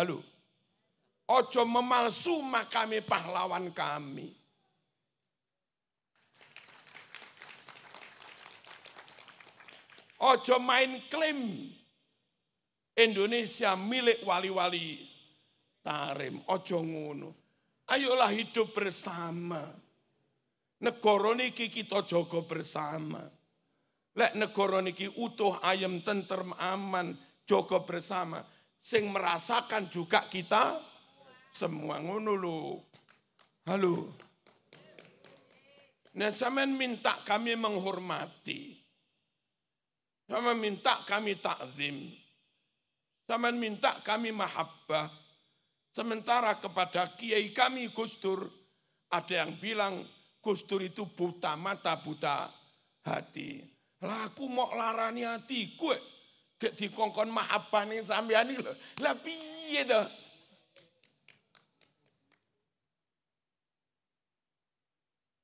Halo. Ojo memalsu makami pahlawan kami. Ojo main klaim. Indonesia milik wali-wali tarim. Ojo ngono. Ayolah hidup bersama. Negara niki kita jaga bersama. Lek negara niki utuh, ayam tentrem, aman, jaga bersama. Sing merasakan juga kita semua ngono lho. Halo. Nah, sampean minta kami menghormati. Sama minta kami takzim. Sama minta kami mahabbah. Sementara kepada kiai kami kustur. ada yang bilang kustur itu buta mata, buta hati. Lah aku mau larani hati gue. Gak dikongkon mahabbah nih sampean Lebih loh. Lah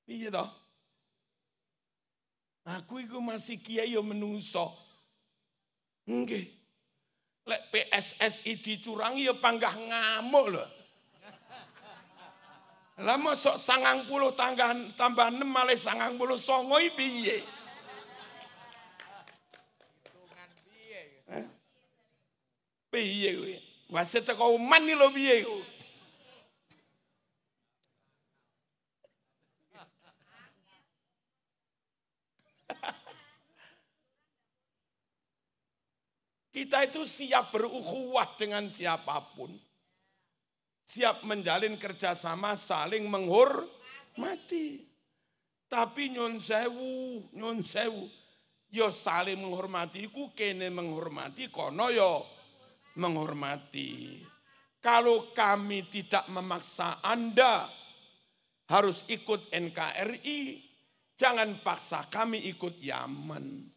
piye Aku iku masih kiai yo menungso. Nggih. Lek PSSI dicurangi yo panggah ngamuk lho. Lah mosok sangang puluh tanggahan tambah enam malah sangang puluh songo piye. Piye kuwi? Wasit teko uman iki lho piye kuwi? Kita itu siap berukhuwah dengan siapapun. Siap menjalin kerjasama saling menghormati. Tapi nyon sewu, nyon sewu. Yo saling menghormati, ku kene menghormati, kono yo menghormati. Kalau kami tidak memaksa Anda harus ikut NKRI, jangan paksa kami ikut Yaman.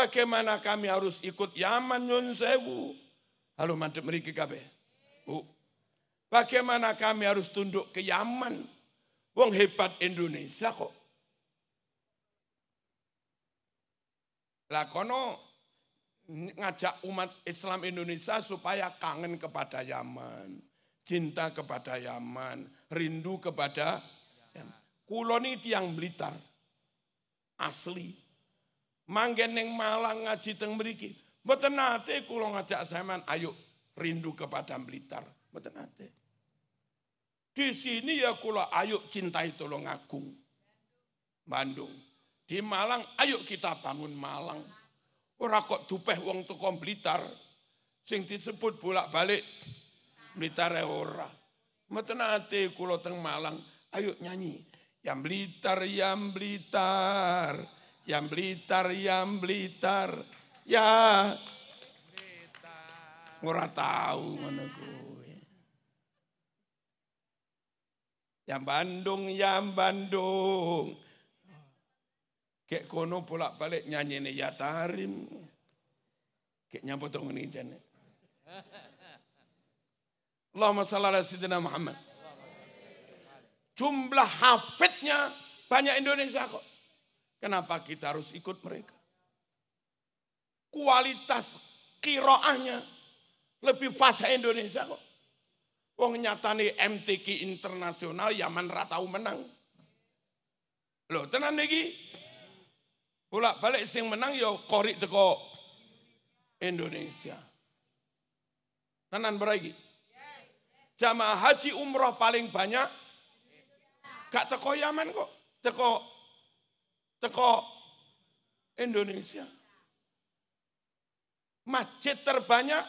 Bagaimana kami harus ikut Yaman Yun Sewu? Halo mantep meriki kabe. Bu. Bagaimana kami harus tunduk ke Yaman? Wong hebat Indonesia kok. Lah kono ngajak umat Islam Indonesia supaya kangen kepada Yaman, cinta kepada Yaman, rindu kepada Yaman. Kuloni tiang Blitar. Asli manggen yang Malang ngaji teng meriki. Mboten nate kula ngajak sampean ayo rindu kepada Blitar. Mboten nate. Di sini ya kula ayo cintai tolong agung. Bandung. Di Malang ayo kita bangun Malang. Ora kok dupeh wong teko Blitar sing disebut bolak-balik Blitar e ora. Mboten nate kula teng Malang ayo nyanyi. Yang Blitar, yang Blitar. Yang Blitar, yang Blitar. Ya. Ora tahu mana gue. Yang Bandung, yang Bandung. Kek kono bolak-balik nyanyi nih ya tarim. Kek nyambut dong ini jane. Allahumma salli ala Sayyidina Muhammad. Jumlah hafidnya banyak Indonesia kok. Kenapa kita harus ikut mereka? Kualitas kiroahnya lebih fasa Indonesia kok. Wong nyatani MTQ internasional Yaman ratau menang. Loh, tenan lagi, Pulak balik sing menang yo ya korik teko Indonesia. Tenan beragi. Jamaah haji umroh paling banyak gak teko Yaman kok, teko Teko Indonesia. Masjid terbanyak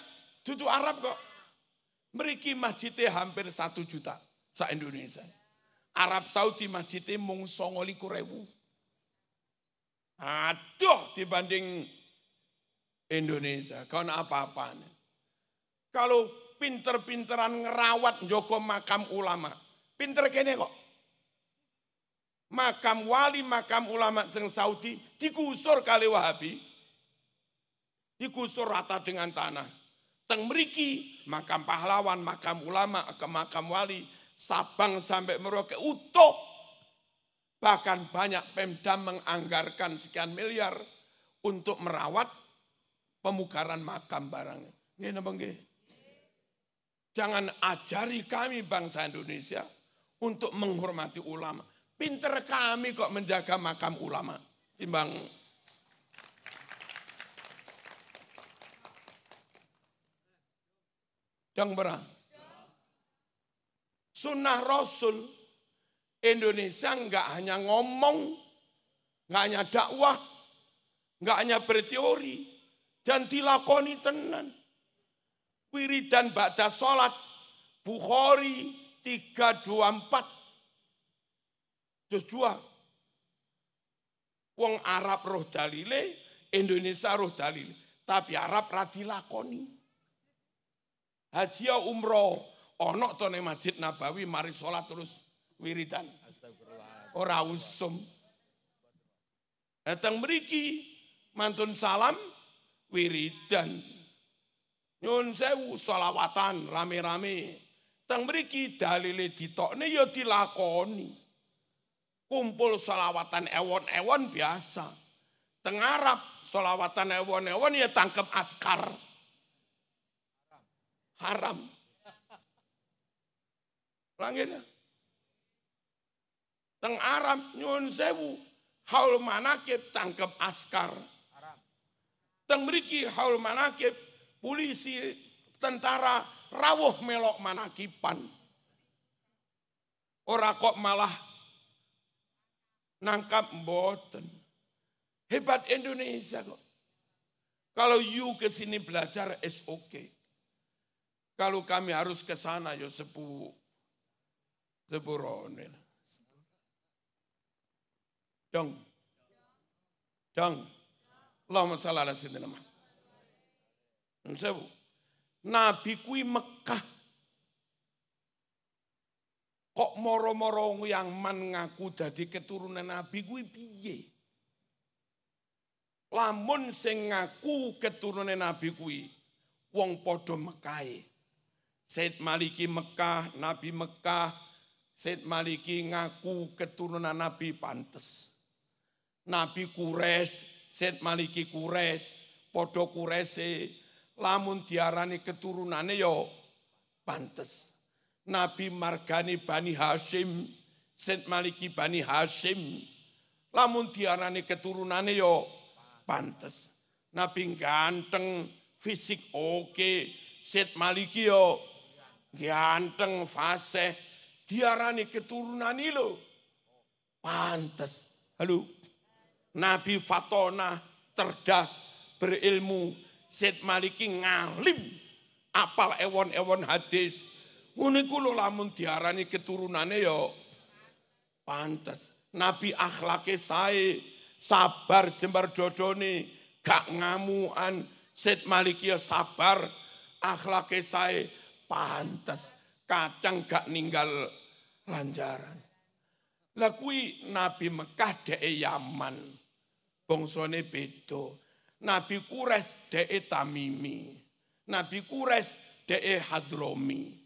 duduk Arab kok. Meriki masjidnya hampir satu juta sa Indonesia. Arab Saudi masjidnya mung songoli kurewu. Aduh dibanding Indonesia. Kau apa-apa. Kalau pinter-pinteran ngerawat Joko makam ulama. Pinter kene kok makam wali, makam ulama jeng Saudi digusur kali Wahabi. Digusur rata dengan tanah. Teng meriki makam pahlawan, makam ulama, ke makam wali, Sabang sampai Merauke utuh. Bahkan banyak Pemda menganggarkan sekian miliar untuk merawat pemugaran makam barang. Ini nggih? Jangan ajari kami bangsa Indonesia untuk menghormati ulama. Pinter kami kok menjaga makam ulama. Timbang Yang pernah? Sunnah Rasul Indonesia nggak hanya ngomong, nggak hanya dakwah, nggak hanya berteori, dan dilakoni tenan. dan baca sholat, Bukhari 324. Joshua. Wong Arab roh dalile, Indonesia roh dalile. Tapi Arab radilakoni. lakoni. Haji ya umroh. Onok tone masjid Nabawi mari sholat terus wiridan. Ora usum. Datang beriki mantun salam wiridan. Nyun sewu salawatan rame-rame. Tang beriki dalile ditokne ya dilakoni. Kumpul solawatan ewon-ewon biasa. Tengarap solawatan ewon-ewon ya tangkap askar. Haram. Langitnya. Teng Arab nyun sewu haul manakib tangkep askar. Teng beriki haul manakib polisi tentara rawuh melok manakipan. Ora kok malah Nangkap mboten. Hebat Indonesia kok. Kalau you ke sini belajar is okay. Kalau kami harus ke sana yo ya sepuh. Sepuh Ronil. Dong. Dong. Allahumma salli ala sayyidina Muhammad. Nabi kui Mekah Kok moro-moro yang man ngaku dadi keturunan nabi kuwi piye? Lamun sing ngaku keturunan nabi kuwi wong padha Mekae. Said Maliki Mekah, Nabi Mekah, Said Maliki ngaku keturunan Nabi pantes. Nabi Kures, Said Maliki Kures, podo Kurese, lamun diarani keturunannya yo pantes. Nabi margani Bani Hashim, Saint Maliki Bani Hashim. Lamun diarani keturunannya yo pantas. Nabi ganteng, fisik oke, set Saint Maliki yo ya ganteng, tiarani Diarani keturunane lo pantas. Halo. Nabi Fatona cerdas, berilmu. Saint Maliki ngalim, apal ewon-ewon hadis Ngene ku lho lamun diarani keturunane yo ya pantas. Nabi akhlaknya sae, sabar jembar jodoni, gak ngamuan. Sid Malik yo ya sabar, akhlaknya sae pantas. Kacang gak ninggal lanjaran. Lah Nabi Mekah dhek Yaman. Bongsone beda. Nabi Kures dhek Tamimi. Nabi Kures dhek Hadromi.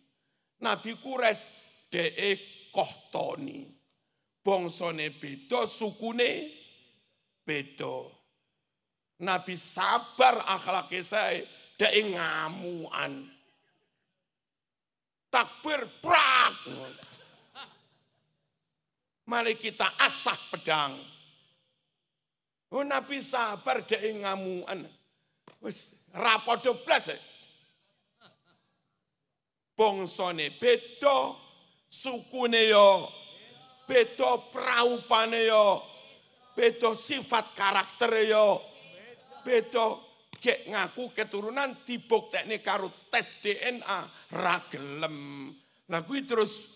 Nabi Kures dee kohtoni. Bongsone beda, sukune beda. Nabi sabar akhlaknya saya, dee ngamuan. Takbir prak. Mari kita asah pedang. Oh, Nabi sabar dee ngamuan. Rapot rapodo bangsane beda sukune yo beda praupane yo beda sifat karakter yo beda gek ngaku keturunan dibuktekne karo tes DNA ra gelem lha kuwi terus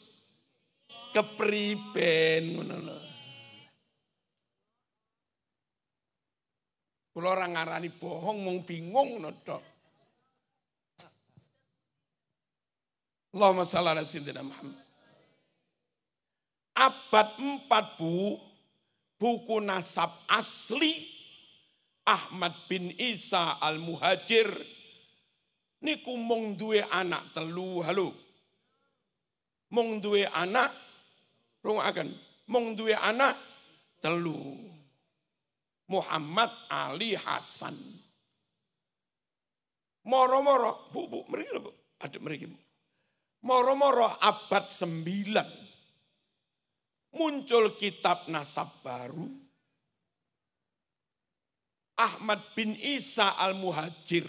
kepriben ngono lho kula ora ngarani bohong mung bingung ngono Allahumma salli ala sayyidina Muhammad. Abad 4 Bu, buku nasab asli Ahmad bin Isa Al-Muhajir ini mung duwe anak telu, halo. Mung duwe anak rungaken, mung duwe anak telu. Muhammad Ali Hasan. Moro-moro, bu, bu, mriki lho, bu. Adik bu. Moro-moro abad 9 muncul kitab nasab baru. Ahmad bin Isa al-Muhajir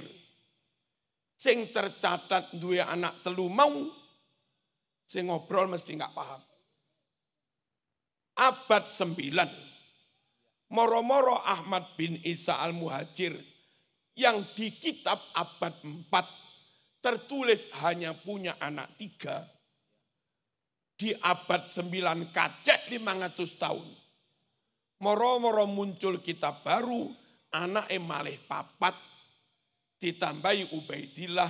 sing tercatat dua anak telu mau sing ngobrol mesti nggak paham. Abad 9 moro-moro Ahmad bin Isa al-Muhajir yang di kitab abad 4 tertulis hanya punya anak tiga, di abad 9 kacek 500 tahun. Moro-moro muncul kitab baru, anak emaleh papat, ditambahi Ubaidillah,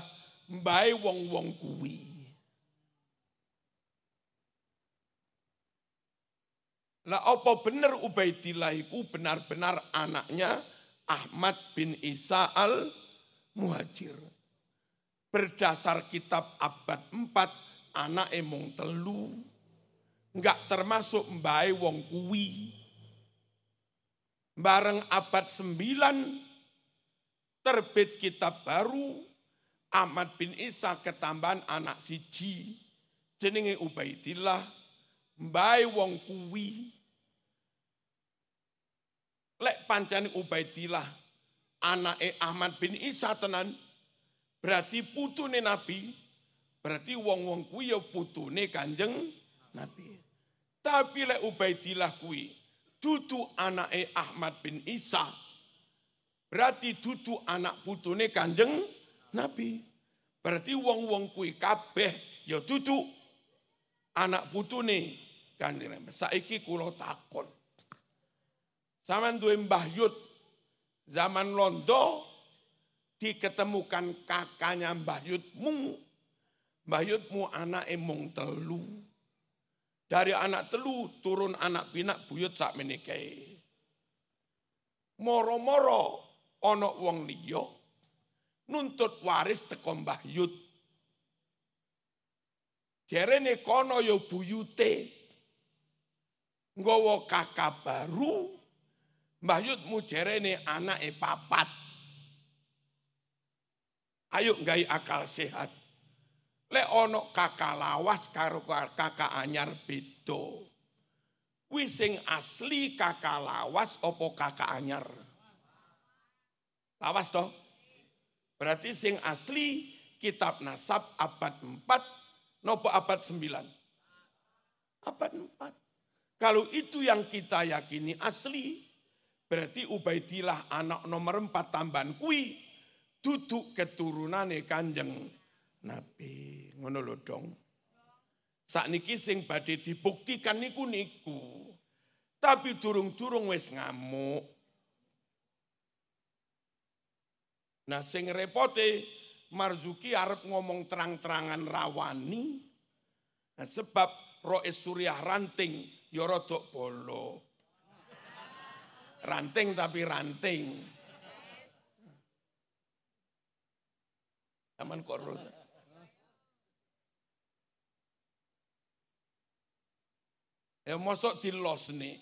mbae wong-wong kuwi. Lah apa benar Ubaidillah itu benar-benar anaknya Ahmad bin Isa al-Muhajir berdasar kitab abad 4 anak emong telu nggak termasuk mbae wong kuwi bareng abad 9 terbit kitab baru Ahmad bin Isa ketambahan anak siji jenenge Ubaidillah mbae wong kuwi lek pancen Ubaidillah anake Ahmad bin Isa tenan Berarti putune Nabi, berarti wong-wong kuwi ya putune Kanjeng Nabi. Tapi lek Ubaidillah kuwi dudu anake Ahmad bin Isa. Berarti dudu anak putune Kanjeng Nabi. Berarti wong-wong kuwi kabeh ya dudu anak putune Kanjeng Nabi. Saiki kula takon. Saman duwe Mbah Yud zaman londo diketemukan kakaknya Mbah Yudmu. Mbah Yudmu anak emong telu. Dari anak telu turun anak pinak buyut sak menikai. Moro-moro ono wong liyo, nuntut waris teko Mbah Yud. Jerene kono yo ya buyute. Ngowo kakak baru Mbah Yudmu jerene anak papat. Ayo gai akal sehat. Le ono kakak lawas karo kakak anyar beda. Wising asli kakak lawas opo kakak anyar? Lawas toh? Berarti sing asli kitab nasab abad 4 nopo abad 9? Abad 4. Kalau itu yang kita yakini asli, berarti Ubaidillah anak nomor 4 tambahan kui duduk keturunane Kanjeng Nabi. Ngono lho dong. Sakniki sing badhe dibuktikan niku niku. Tapi durung-durung wis ngamuk. Nah sing repote Marzuki arep ngomong terang-terangan rawani. Nah, sebab Roes Suriah ranting ya rodok bolo. Ranting tapi ranting. Taman Kornul. Ya mosok di los nih.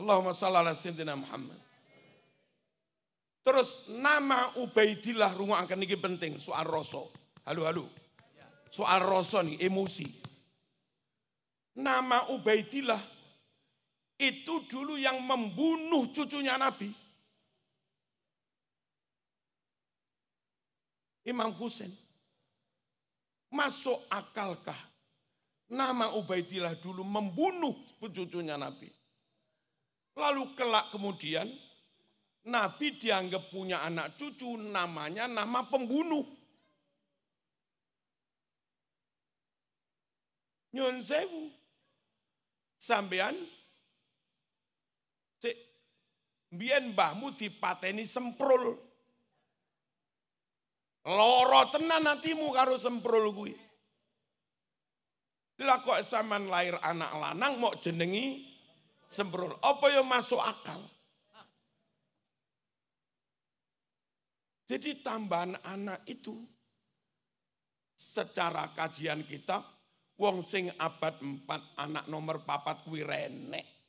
Allahumma salli ala sayyidina Muhammad. Terus nama Ubaidillah rumah angka ini penting soal rasa. Halo-halo. Soal rasa nih emosi. Nama Ubaidillah itu dulu yang membunuh cucunya Nabi. Imam Husain. Masuk akalkah nama Ubaidillah dulu membunuh cucunya Nabi? Lalu kelak kemudian Nabi dianggap punya anak cucu namanya nama pembunuh. Nyun sewu. Sampean Cek, mbien mbahmu dipateni semprul. Loro tenan karo semprul gue. Dilaku kok lahir anak lanang mau jenengi semprul. Apa yang masuk akal? Jadi tambahan anak itu secara kajian kitab wong sing abad 4 anak nomor papat kuwi renek.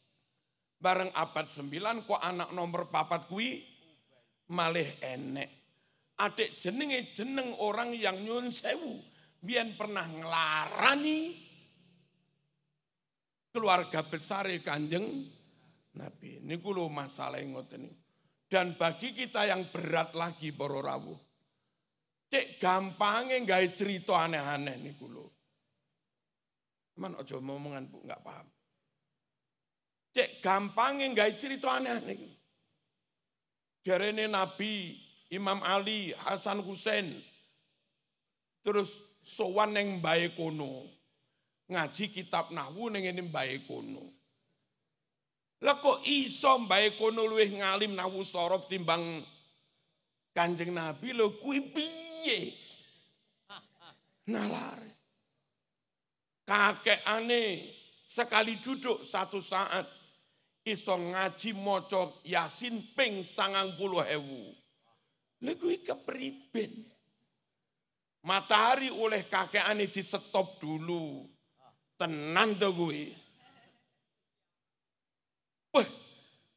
Bareng abad 9 kok anak nomor papat kui malih enek. Adik jenenge jeneng orang yang nyun sewu. Bian pernah ngelarani keluarga besar kanjeng Nabi. Ini kulo masalah ini. Dan bagi kita yang berat lagi boro rawuh. Cek gampangnya nggak cerita aneh-aneh ini kulo. Cuman ojo ngomongan bu nggak paham. Cek gampangnya nggak cerita aneh nih, Jarene Nabi, Imam Ali, Hasan Hussein, Terus sowan yang baik kono. Ngaji kitab nahwu yang ini baik kono. Lah kok iso baik kono luwih ngalim nahwu sorof timbang Kanjeng Nabi lo kui piye? Nalare. Kakek aneh sekali duduk satu saat iso ngaji maca Yasin ping 90.000. Lha kuwi kepriben? Matahari oleh kakek kakeane di stop dulu. Tenan to gue. Wah,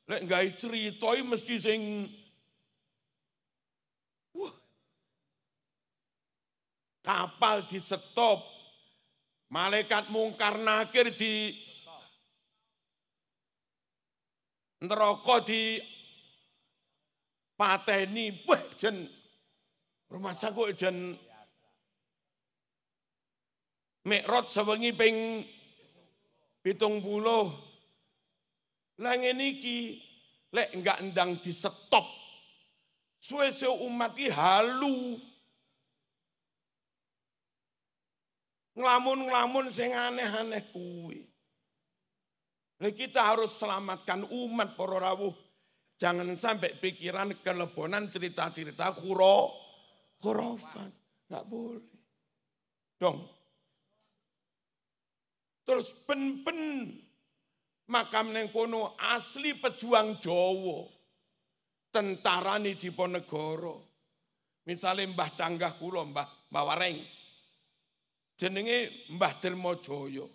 lek gawe cerita mesti sing Wah. Kapal di stop. Malaikat mungkar nakir di neraka di pateni, wah jen rumah kok jen Mikrot sewengi ping pitung puluh. Lah niki lek enggak endang di stop. Suwe-suwe umat halu. ngelamun-ngelamun sing aneh-aneh kuwi. Nah, kita harus selamatkan umat para rawuh. Jangan sampai pikiran kelebonan cerita-cerita kuro, kurofan. Nggak boleh. Dong. Terus ben-ben makam neng kono asli pejuang Jawa. Tentara nih di Ponegoro. Misalnya Mbah Canggah Kulo, Mbah, Mbah Wareng. Jenenge Mbah Dermojoyo.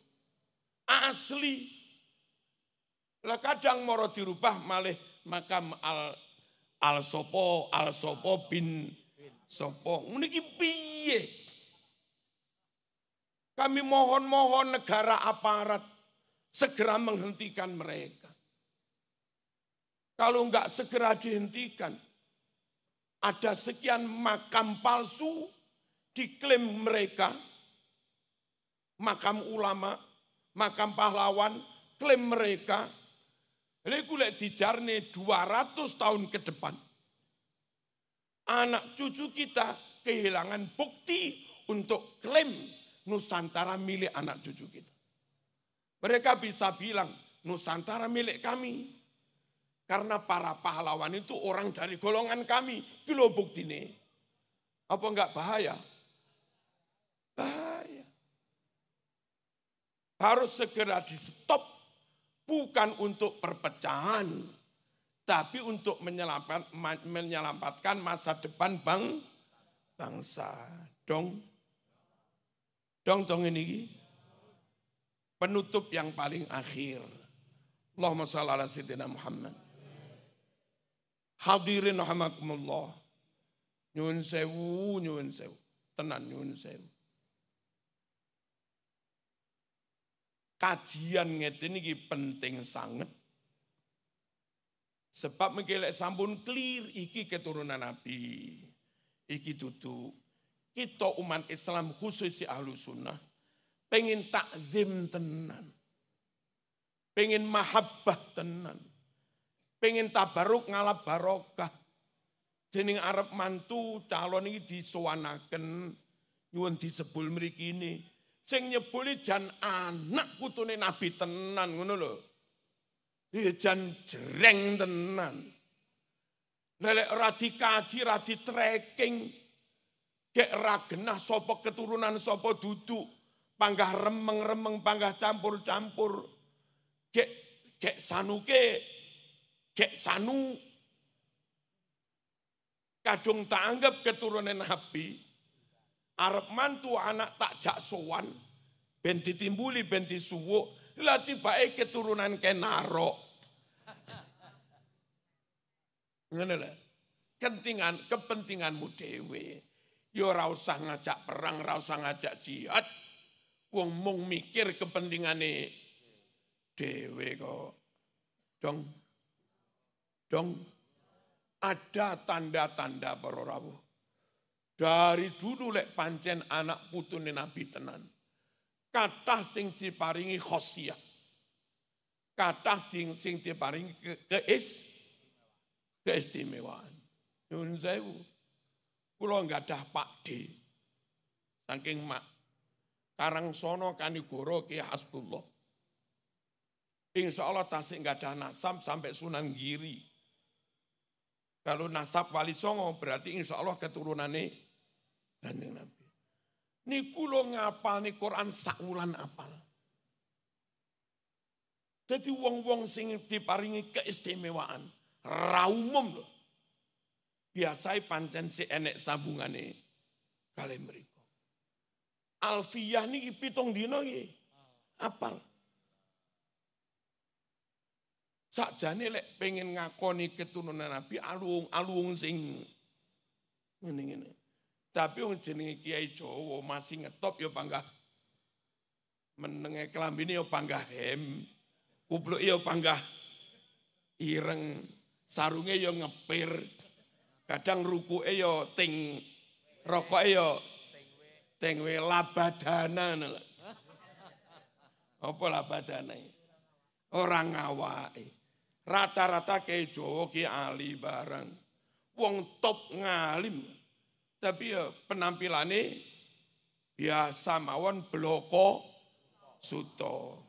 Asli lah kadang moro dirubah malih makam al al sopo al sopo bin sopo. Niki piye? Kami mohon-mohon negara aparat segera menghentikan mereka. Kalau enggak segera dihentikan, ada sekian makam palsu diklaim mereka, makam ulama, makam pahlawan, klaim mereka, Lek lek dijarne 200 tahun ke depan. Anak cucu kita kehilangan bukti untuk klaim Nusantara milik anak cucu kita. Mereka bisa bilang Nusantara milik kami. Karena para pahlawan itu orang dari golongan kami. Kilo bukti nih. Apa enggak bahaya? Bahaya. Harus segera di stop bukan untuk perpecahan, tapi untuk menyelamatkan masa depan bang, bangsa. Dong, dong, dong ini. Penutup yang paling akhir. Allahumma salli ala Sayyidina Muhammad. Hadirin rahmatullah. Nyun sewu, nyun sewu. Tenan nyun sewu. kajian ngeten iki penting sangat. Sebab mengkelek sampun clear iki keturunan Nabi. Iki tutu. Kita umat Islam khusus si ahlu sunnah. Pengen takzim tenan. Pengen mahabbah tenan. Pengen tabaruk ngalap barokah. Jening Arab mantu calon ini disowanaken. Nyuwun disebul merikini. sing nyebuli jan anak putune nabi tenan ngono lho. Iye jan jreng tenan. Lelek ora dikaji, ora ditreking. Gek ra genah sapa keturunan sapa dudu. Panggah remeng-remeng, panggah campur-campur. Gek gek sanuke. Gek sanu. Kadung tak anggap keturunan nabi. Arab mantu anak tak jaksoan, ben ditimbuli ben disuwuk, lah tibake keturunan kenaro. Ngene lah. kepentinganmu dhewe. yo ya ora usah ngajak perang, ora usah ngajak jihad. Wong mung mikir kepentingane dhewe kok. Dong. Dong. Ada tanda-tanda para rawuh dari dulu lek pancen anak putu Nabi tenan. kata sing diparingi khosiyah. kata sing diparingi ke keis keistimewaan. Nyuwun sewu. ada Pak D, saking mak Karang sono kanigoro ki hasbullah. Insya Allah tasik nggak ada nasab sampai Sunan Giri. Kalau nasab Wali Songo berarti insya Allah keturunannya Kanjeng Nabi. Niku lo ngapal nih Quran sakulan apa? Jadi wong-wong sing diparingi keistimewaan. Raumum loh. Biasai pancen si enek sambungane kali mereka. Alfiyah niki pitung dino nggih. Apal. Sakjane lek pengen ngakoni keturunan Nabi alung-alung sing ngene-ngene. Tapi wong jenenge Kiai Jawa masih ngetop ya panggah. Menenge klambine ya panggah hem. Kubluk ya panggah ireng. Sarunge ya ngepir. Kadang rukuke ya ting. Rokoke ya ting we labadana. Apa labadana? Orang ngawake. Rata-rata Kiai Jawa ki ahli barang. Wong top Ngalim. Tapi ya penampilannya biasa ya mawon bloko suto.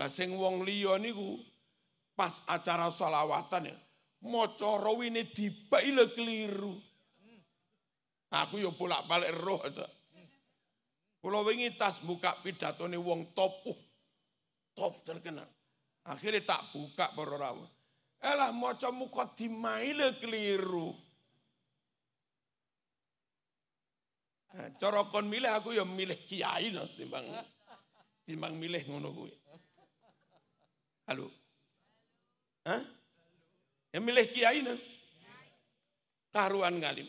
Lah sing wong liya niku pas acara selawatan ya maca rawine dibaile keliru. Aku yo ya bolak-balik roh tuh. Kula wingi tas buka pidatone wong top. Uh, top terkenal. Akhirnya tak buka para rawuh. Elah maca mukadimah keliru. corokon milih aku ya milih kiai no timbang timbang milih ngono kuwi. Halo. Hah? Ya milih kiai no. Karuan ngalim.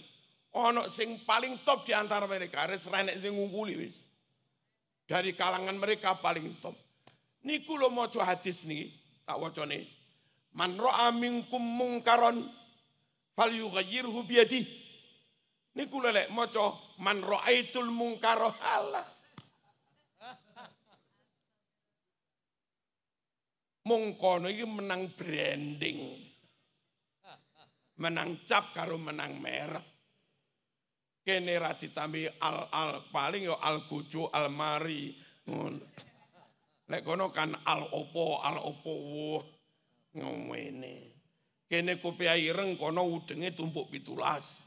Ono sing paling top di antara mereka, res renek sing ngungkuli wis. Dari kalangan mereka paling top. Niku lo mau hadis nih, tak wacane. Man ra'a minkum mungkaron Niku lele, maca man ro'aitul mungkaro halah. Mung kono menang branding. Menang cap karo menang merek. Kene ra al al paling yo al kucu al mari, lekono kan al opo al opo wo ngomene. Kene kopi ireng kono udenge tumpuk pitulas.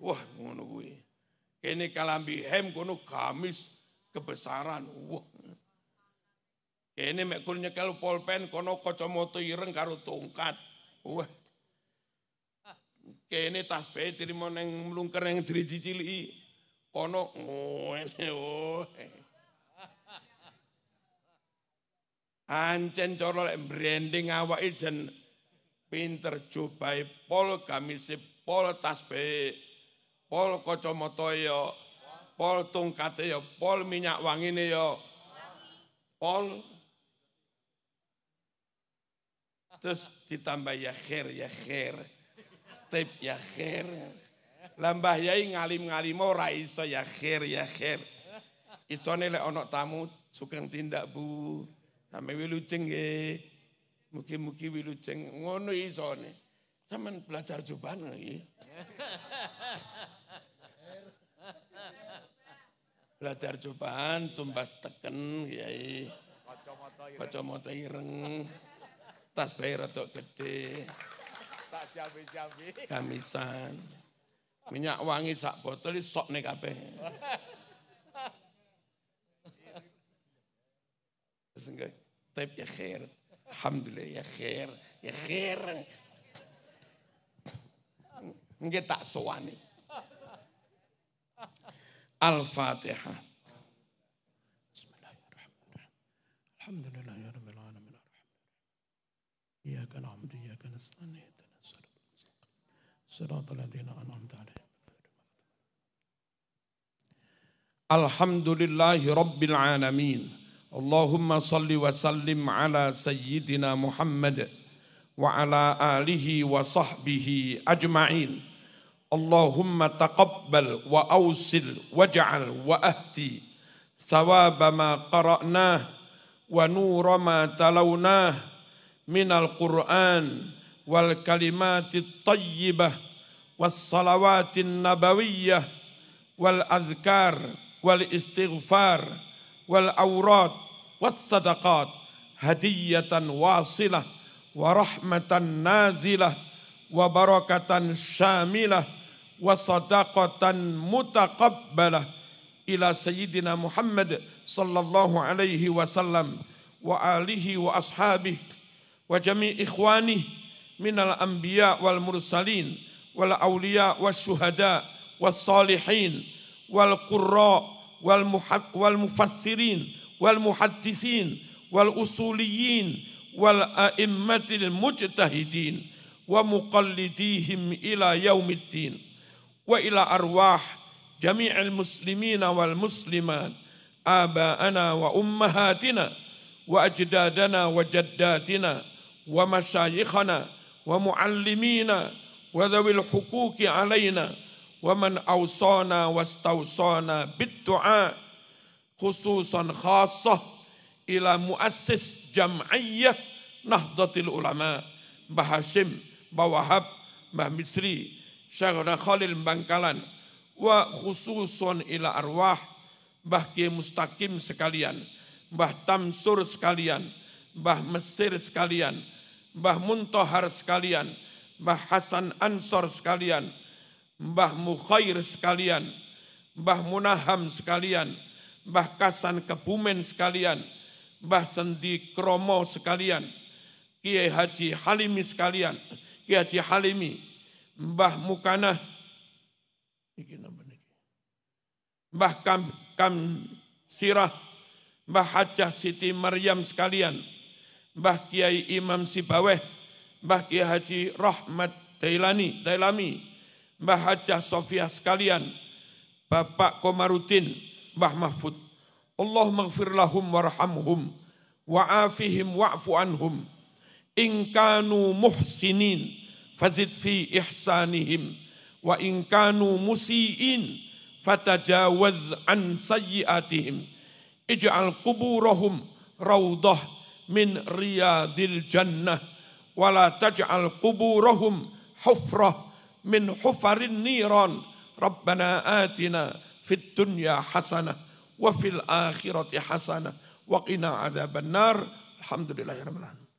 Wah, ngono kuwi. Kene kalambi hem kono gamis kebesaran. Wah. Kene mek kul nyekel polpen kono kacamata ireng karo tongkat. Wah. Kene tas be trimo ning mlungker ning driji cilik. Kono ngene. Ancen cara lek branding awake jen pinter jobai pol gamise pol tas be. pol kacamata ya, pol tongkate ya, pol minyak wangine yo, ya. Pol Terus ditambah ya khair ya khair. Tip ya khair. Lambah yai ngalim-ngalim oh, ora iso ya khair ya khair. Isone lek onok tamu sugeng tindak Bu. Sampe wilujeng nggih. muki mugi wilujeng ngono nih, Sampeyan belajar juban nih. Belajar cobaan tumbas teken kiai. Kacamata ireng. Tas bayi rada gede. Sak jambi Kamisan. Minyak wangi sak botol sok nih kabeh. Sehingga tapi ya khair. Alhamdulillah ya khair. Ya khair. tak sowani. Al-Fatihah. Bismillahirrahmanirrahim. Alhamdulillah ya, ya rabbil alamin. Iyyaka na'budu wa iyyaka nasta'in. Ihdinas siratal Alhamdulillahi rabbil alamin. Allahumma salli wa sallim ala sayyidina Muhammad wa ala alihi wa sahbihi ajma'in. اللهم تقبل وأوصل واجعل وأهدي ثواب ما قرأناه ونور ما تلوناه من القرآن والكلمات الطيبة والصلوات النبوية والأذكار والاستغفار والأوراد والصدقات هدية واصلة ورحمة نازلة وبركة شاملة وصدقة متقبلة إلى سيدنا محمد صلى الله عليه وسلم وآله وأصحابه وجميع إخوانه من الأنبياء والمرسلين والأولياء والشهداء والصالحين والقراء والمفسرين والمحدثين والأصوليين والأئمة المجتهدين ومقلديهم إلى يوم الدين وإلى أرواح جميع المسلمين والمسلمات آباءنا وأمهاتنا وأجدادنا وجداتنا ومشايخنا ومعلمينا وذوي الحقوق علينا ومن أوصانا واستوصانا بالدعاء خصوصا خاصة إلى مؤسس جمعية نهضة العلماء بهاشم بوهب مهمسري Syekhuna Khalil Bangkalan wa khususun ila arwah Mbah Ki Mustaqim sekalian, Mbah Tamsur sekalian, Mbah Mesir sekalian, Mbah Muntohar sekalian, Mbah Hasan Ansor sekalian, Mbah Mukhair sekalian, Mbah Munaham sekalian, Mbah Kasan Kebumen sekalian, Mbah Sendi Kromo sekalian, Kiai Haji Halimi sekalian, Kiai Haji Halimi, Mbah Mukana iki Mbah Kam Kam Sirah Mbah Hajah Siti Maryam sekalian Mbah Kiai Imam Sibaweh Mbah Kiai Haji Rahmat Dailani Dailami Mbah Hajah Sofia sekalian Bapak Komarudin Mbah Mahfud Allah mengfirlahum lahum warhamhum wa'afihim wa'fu anhum muhsinin فزد في إحسانهم وإن كانوا مسيئين فتجاوز عن سيئاتهم اجعل قبورهم روضة من رياض الجنة ولا تجعل قبورهم حفرة من حفر النيران ربنا آتنا في الدنيا حسنة وفي الآخرة حسنة وقنا عذاب النار الحمد لله رب العالمين